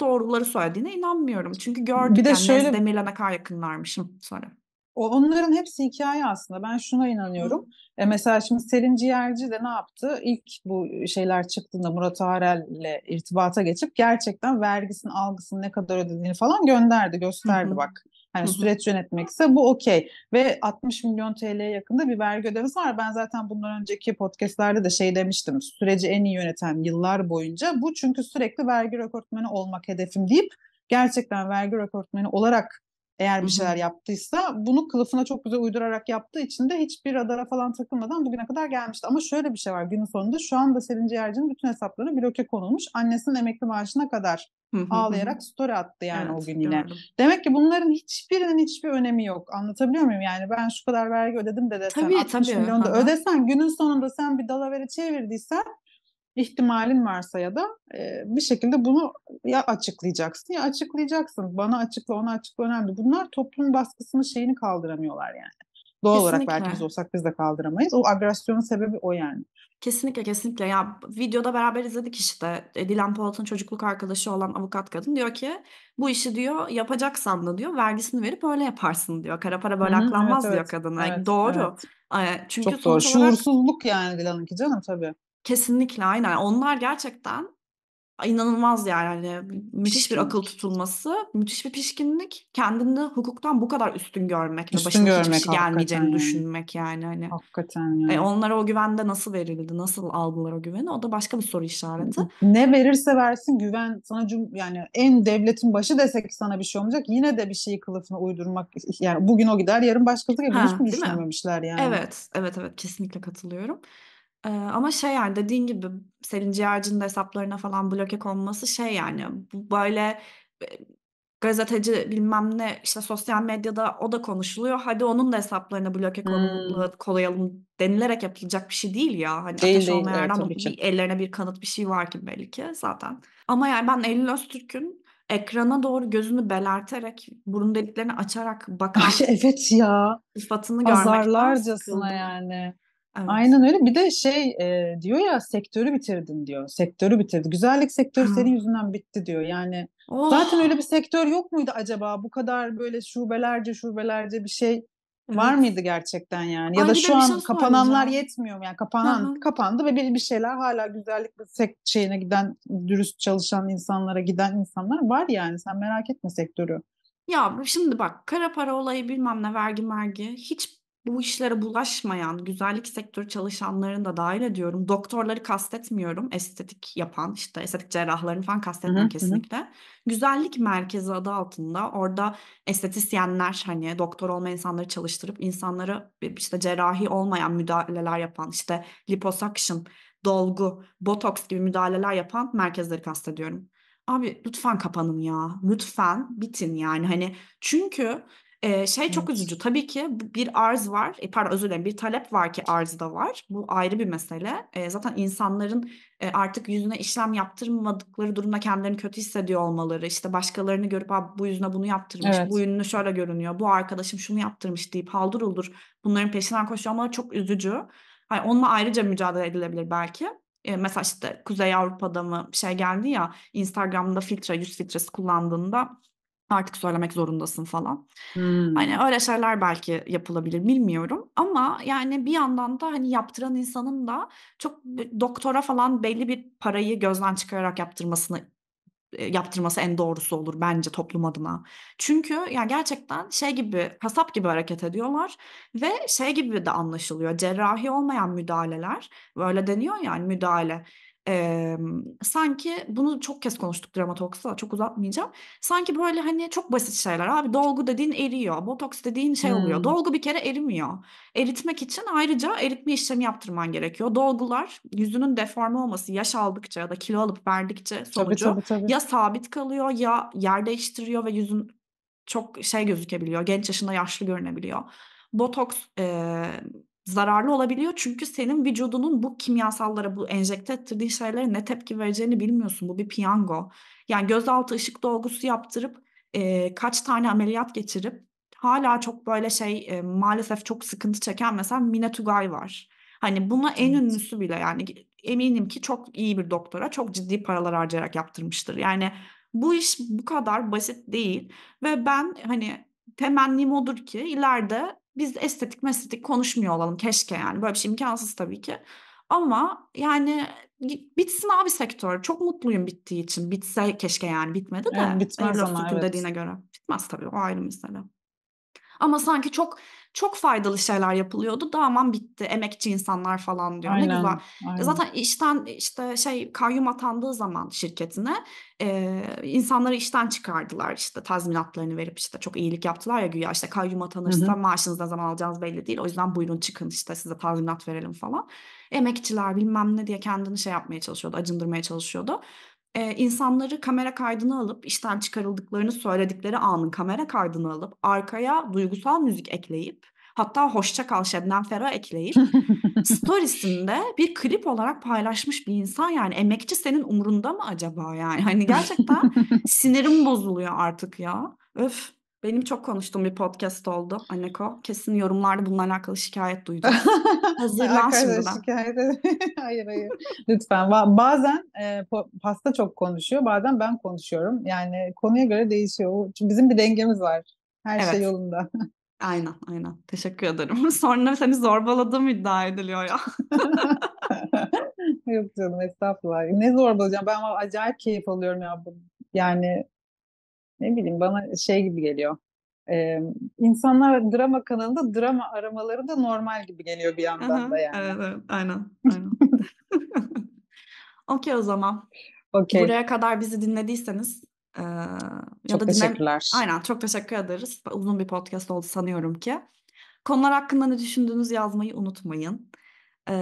doğruları söylediğine inanmıyorum. Çünkü gördük bir de yani şöyle... Demir'le kadar yakınlarmışım sonra. O, onların hepsi hikaye aslında. Ben şuna inanıyorum. E mesela şimdi Selin Ciğerci de ne yaptı? İlk bu e, şeyler çıktığında Murat Arel'le irtibata geçip gerçekten vergisini, algısını ne kadar ödediğini falan gönderdi, gösterdi Hı-hı. bak Hani Hı-hı. süreç yönetmekse bu okey. Ve 60 milyon TL'ye yakında bir vergi ödemesi var. Ben zaten bundan önceki podcastlerde de şey demiştim. Süreci en iyi yöneten yıllar boyunca bu çünkü sürekli vergi rekortmeni olmak hedefim deyip gerçekten vergi rekortmeni olarak eğer bir şeyler yaptıysa bunu kılıfına çok güzel uydurarak yaptığı için de hiçbir radara falan takılmadan bugüne kadar gelmişti. Ama şöyle bir şey var günün sonunda şu anda Selin Ciğerci'nin bütün hesapları bloke konulmuş. Annesinin emekli maaşına kadar ağlayarak story attı yani evet, o gün yine. Gördüm. Demek ki bunların hiçbirinin hiçbir önemi yok. Anlatabiliyor muyum? Yani ben şu kadar vergi ödedim de desen tabii, 60 tabii. milyon da ödesen günün sonunda sen bir dalaveri çevirdiysen ihtimalin varsa ya da e, bir şekilde bunu ya açıklayacaksın ya açıklayacaksın. Bana açıkla, ona açıkla önemli. Bunlar toplum baskısını şeyini kaldıramıyorlar yani. Doğal Kesinlikle. olarak belki biz olsak biz de kaldıramayız. O agresyonun sebebi o yani. Kesinlikle kesinlikle ya videoda beraber izledik işte e, Dilan Polat'ın çocukluk arkadaşı olan avukat kadın diyor ki bu işi diyor yapacaksan da diyor vergisini verip öyle yaparsın diyor. Kara para böyle Hı, aklanmaz evet, diyor evet. kadına. E, evet, Doğru. Evet. Çünkü Çok doğru. Olarak... Şuursuzluk yani Dilan'ınki canım tabii. Kesinlikle aynen. Onlar gerçekten inanılmaz yani. Hani müthiş bir akıl tutulması, müthiş bir pişkinlik. Kendini hukuktan bu kadar üstün görmek ve hani, Üstün başına hiçbir şey gelmeyeceğini yani. düşünmek yani hani. Hakikaten e, yani. E, onlara o güvende nasıl verildi? Nasıl aldılar o güveni? O da başka bir soru işareti. Ne verirse versin güven sana cum yani en devletin başı desek sana bir şey olmayacak yine de bir şeyi kılıfına uydurmak yani bugün o gider yarın başkası gibi Ha, hiç değil mi mi? yani. Evet, evet evet kesinlikle katılıyorum ama şey, yani, dediğin gibi, Selin Ciğerci'nin de hesaplarına falan bloke konması şey, yani, bu böyle, gazeteci bilmem ne, işte, sosyal medyada o da konuşuluyor. Hadi onun da hesaplarına bloke Hıı. Hmm. kolayalım denilerek yapılacak bir şey değil ya. Hani, Değil ateş değil. olmayan Evet, bir ellerine bir kanıt bir şey var ki belli ki zaten. Ama, yani, ben Eylül Öztürk'ün ekrana doğru gözünü belerterek, burun deliklerini açarak Ay, bakan evet ya. sıfatını görmek. Azarlarcasına sıkıldım. yani. Evet. Aynen öyle. Bir de şey e, diyor ya sektörü bitirdin diyor. Sektörü bitirdi. Güzellik sektörü ha. senin yüzünden bitti diyor. Yani oh. zaten öyle bir sektör yok muydu acaba? Bu kadar böyle şubelerce şubelerce bir şey evet. var mıydı gerçekten yani? Ya Aynı da şu an şey kapananlar yetmiyor mu? Yani kapanan Aha. kapandı ve bir bir şeyler hala güzellik şeyine giden dürüst çalışan insanlara giden insanlar var yani. Sen merak etme sektörü. Ya şimdi bak kara para olayı bilmem ne vergi mergi hiç bu işlere bulaşmayan güzellik sektörü çalışanlarını da dahil ediyorum. Doktorları kastetmiyorum. Estetik yapan işte estetik cerrahlarını falan kastetmiyorum kesinlikle. Hı. Güzellik merkezi adı altında orada estetisyenler hani doktor olmayan insanları çalıştırıp insanlara işte cerrahi olmayan müdahaleler yapan işte liposuction, dolgu, botoks gibi müdahaleler yapan merkezleri kastediyorum. Abi lütfen kapanın ya. Lütfen bitin yani hani çünkü ee, şey çok evet. üzücü. Tabii ki bir arz var. E, pardon özür dilerim. Bir talep var ki arzı da var. Bu ayrı bir mesele. E, zaten insanların e, artık yüzüne işlem yaptırmadıkları durumda kendilerini kötü hissediyor olmaları. işte başkalarını görüp bu yüzüne bunu yaptırmış. Evet. Bu ünlü şöyle görünüyor. Bu arkadaşım şunu yaptırmış deyip haldır uldur bunların peşinden koşuyor ama çok üzücü. Hani onunla ayrıca mücadele edilebilir belki. mesela işte Kuzey Avrupa'da mı şey geldi ya Instagram'da filtre yüz filtresi kullandığında artık söylemek zorundasın falan. Hani hmm. Hani öyle şeyler belki yapılabilir bilmiyorum ama yani bir yandan da hani yaptıran insanın da çok doktora falan belli bir parayı gözden çıkararak yaptırmasını e, yaptırması en doğrusu olur bence toplum adına. Çünkü ya yani gerçekten şey gibi kasap gibi hareket ediyorlar ve şey gibi de anlaşılıyor. Cerrahi olmayan müdahaleler böyle deniyor yani müdahale ee, sanki bunu çok kez konuştuk dramatoksa çok uzatmayacağım. Sanki böyle hani çok basit şeyler. Abi dolgu dediğin eriyor. Botoks dediğin şey oluyor. Hmm. Dolgu bir kere erimiyor. Eritmek için ayrıca eritme işlemi yaptırman gerekiyor. Dolgular yüzünün deforme olması yaş aldıkça ya da kilo alıp verdikçe sonucu tabii, tabii, tabii. ya sabit kalıyor ya yer değiştiriyor ve yüzün çok şey gözükebiliyor. Genç yaşında yaşlı görünebiliyor. Botoks e, zararlı olabiliyor. Çünkü senin vücudunun bu kimyasallara, bu enjekte ettirdiği şeylere ne tepki vereceğini bilmiyorsun. Bu bir piyango. Yani gözaltı ışık dolgusu yaptırıp e, kaç tane ameliyat geçirip hala çok böyle şey e, maalesef çok sıkıntı çeken mesela Mine Tugay var. Hani buna en evet. ünlüsü bile yani eminim ki çok iyi bir doktora çok ciddi paralar harcayarak yaptırmıştır. Yani bu iş bu kadar basit değil ve ben hani temennim odur ki ileride biz estetik mestetik konuşmuyor olalım keşke yani böyle bir şey imkansız tabii ki. Ama yani bitsin abi sektör. Çok mutluyum bittiği için. Bitse keşke yani bitmedi de. Yani bitmez ama evet. dediğine göre. Bitmez tabii o ayrı mesele. Ama sanki çok çok faydalı şeyler yapılıyordu. Da aman bitti emekçi insanlar falan diyor. Aynen, ne güzel. E, aynen. Zaten işten işte şey kayyum atandığı zaman şirketine e, insanları işten çıkardılar. işte tazminatlarını verip işte çok iyilik yaptılar ya güya işte kayyum atanırsa hı ne zaman alacağınız belli değil. O yüzden buyurun çıkın işte size tazminat verelim falan. Emekçiler bilmem ne diye kendini şey yapmaya çalışıyordu, acındırmaya çalışıyordu e, insanları kamera kaydını alıp işten çıkarıldıklarını söyledikleri anın kamera kaydını alıp arkaya duygusal müzik ekleyip hatta hoşça kal Şebnem Ferah ekleyip storiesinde bir klip olarak paylaşmış bir insan yani emekçi senin umurunda mı acaba yani hani gerçekten sinirim bozuluyor artık ya öf benim çok konuştuğum bir podcast oldu Aneko. Kesin yorumlarda bununla alakalı şikayet duydum. Hazırlan şimdiden. şikayet Hayır hayır. Lütfen. Bazen e, pasta çok konuşuyor. Bazen ben konuşuyorum. Yani konuya göre değişiyor. Bizim bir dengemiz var. Her şey evet. şey yolunda. Aynen aynen. Teşekkür ederim. Sonra seni zorbaladığım iddia ediliyor ya. Yok canım estağfurullah. Ne zorbalayacağım. Ben acayip keyif alıyorum ya. bunu Yani ne bileyim bana şey gibi geliyor. Ee, insanlar drama kanalında drama aramaları da normal gibi geliyor bir yandan Aha, da yani. Evet, evet aynen. aynen. Okey o zaman. Okay. Buraya kadar bizi dinlediyseniz e, ya çok da teşekkürler. Dinle... Aynen çok teşekkür ederiz. Uzun bir podcast oldu sanıyorum ki. Konular hakkında ne düşündüğünüzü yazmayı unutmayın. Ee,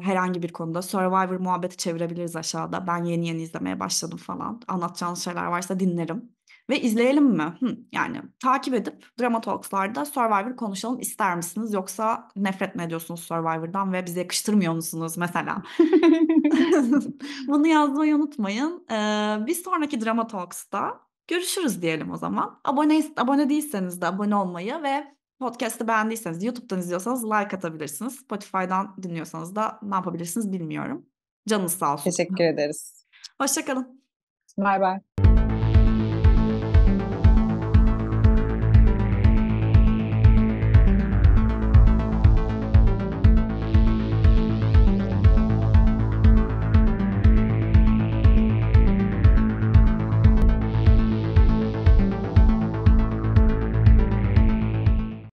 herhangi bir konuda Survivor muhabbeti çevirebiliriz aşağıda. Ben yeni yeni izlemeye başladım falan. Anlatacağınız şeyler varsa dinlerim. Ve izleyelim mi? Hı, yani takip edip Drama Talks'larda Survivor konuşalım ister misiniz? Yoksa nefret mi ediyorsunuz Survivor'dan ve bize yakıştırmıyor musunuz mesela? Bunu yazmayı unutmayın. Ee, bir sonraki Drama Talks'ta görüşürüz diyelim o zaman. Abone, abone değilseniz de abone olmayı ve podcast'ı beğendiyseniz, YouTube'dan izliyorsanız like atabilirsiniz. Spotify'dan dinliyorsanız da ne yapabilirsiniz bilmiyorum. Canınız sağ olsun. Teşekkür ederiz. Hoşçakalın. Bye bye.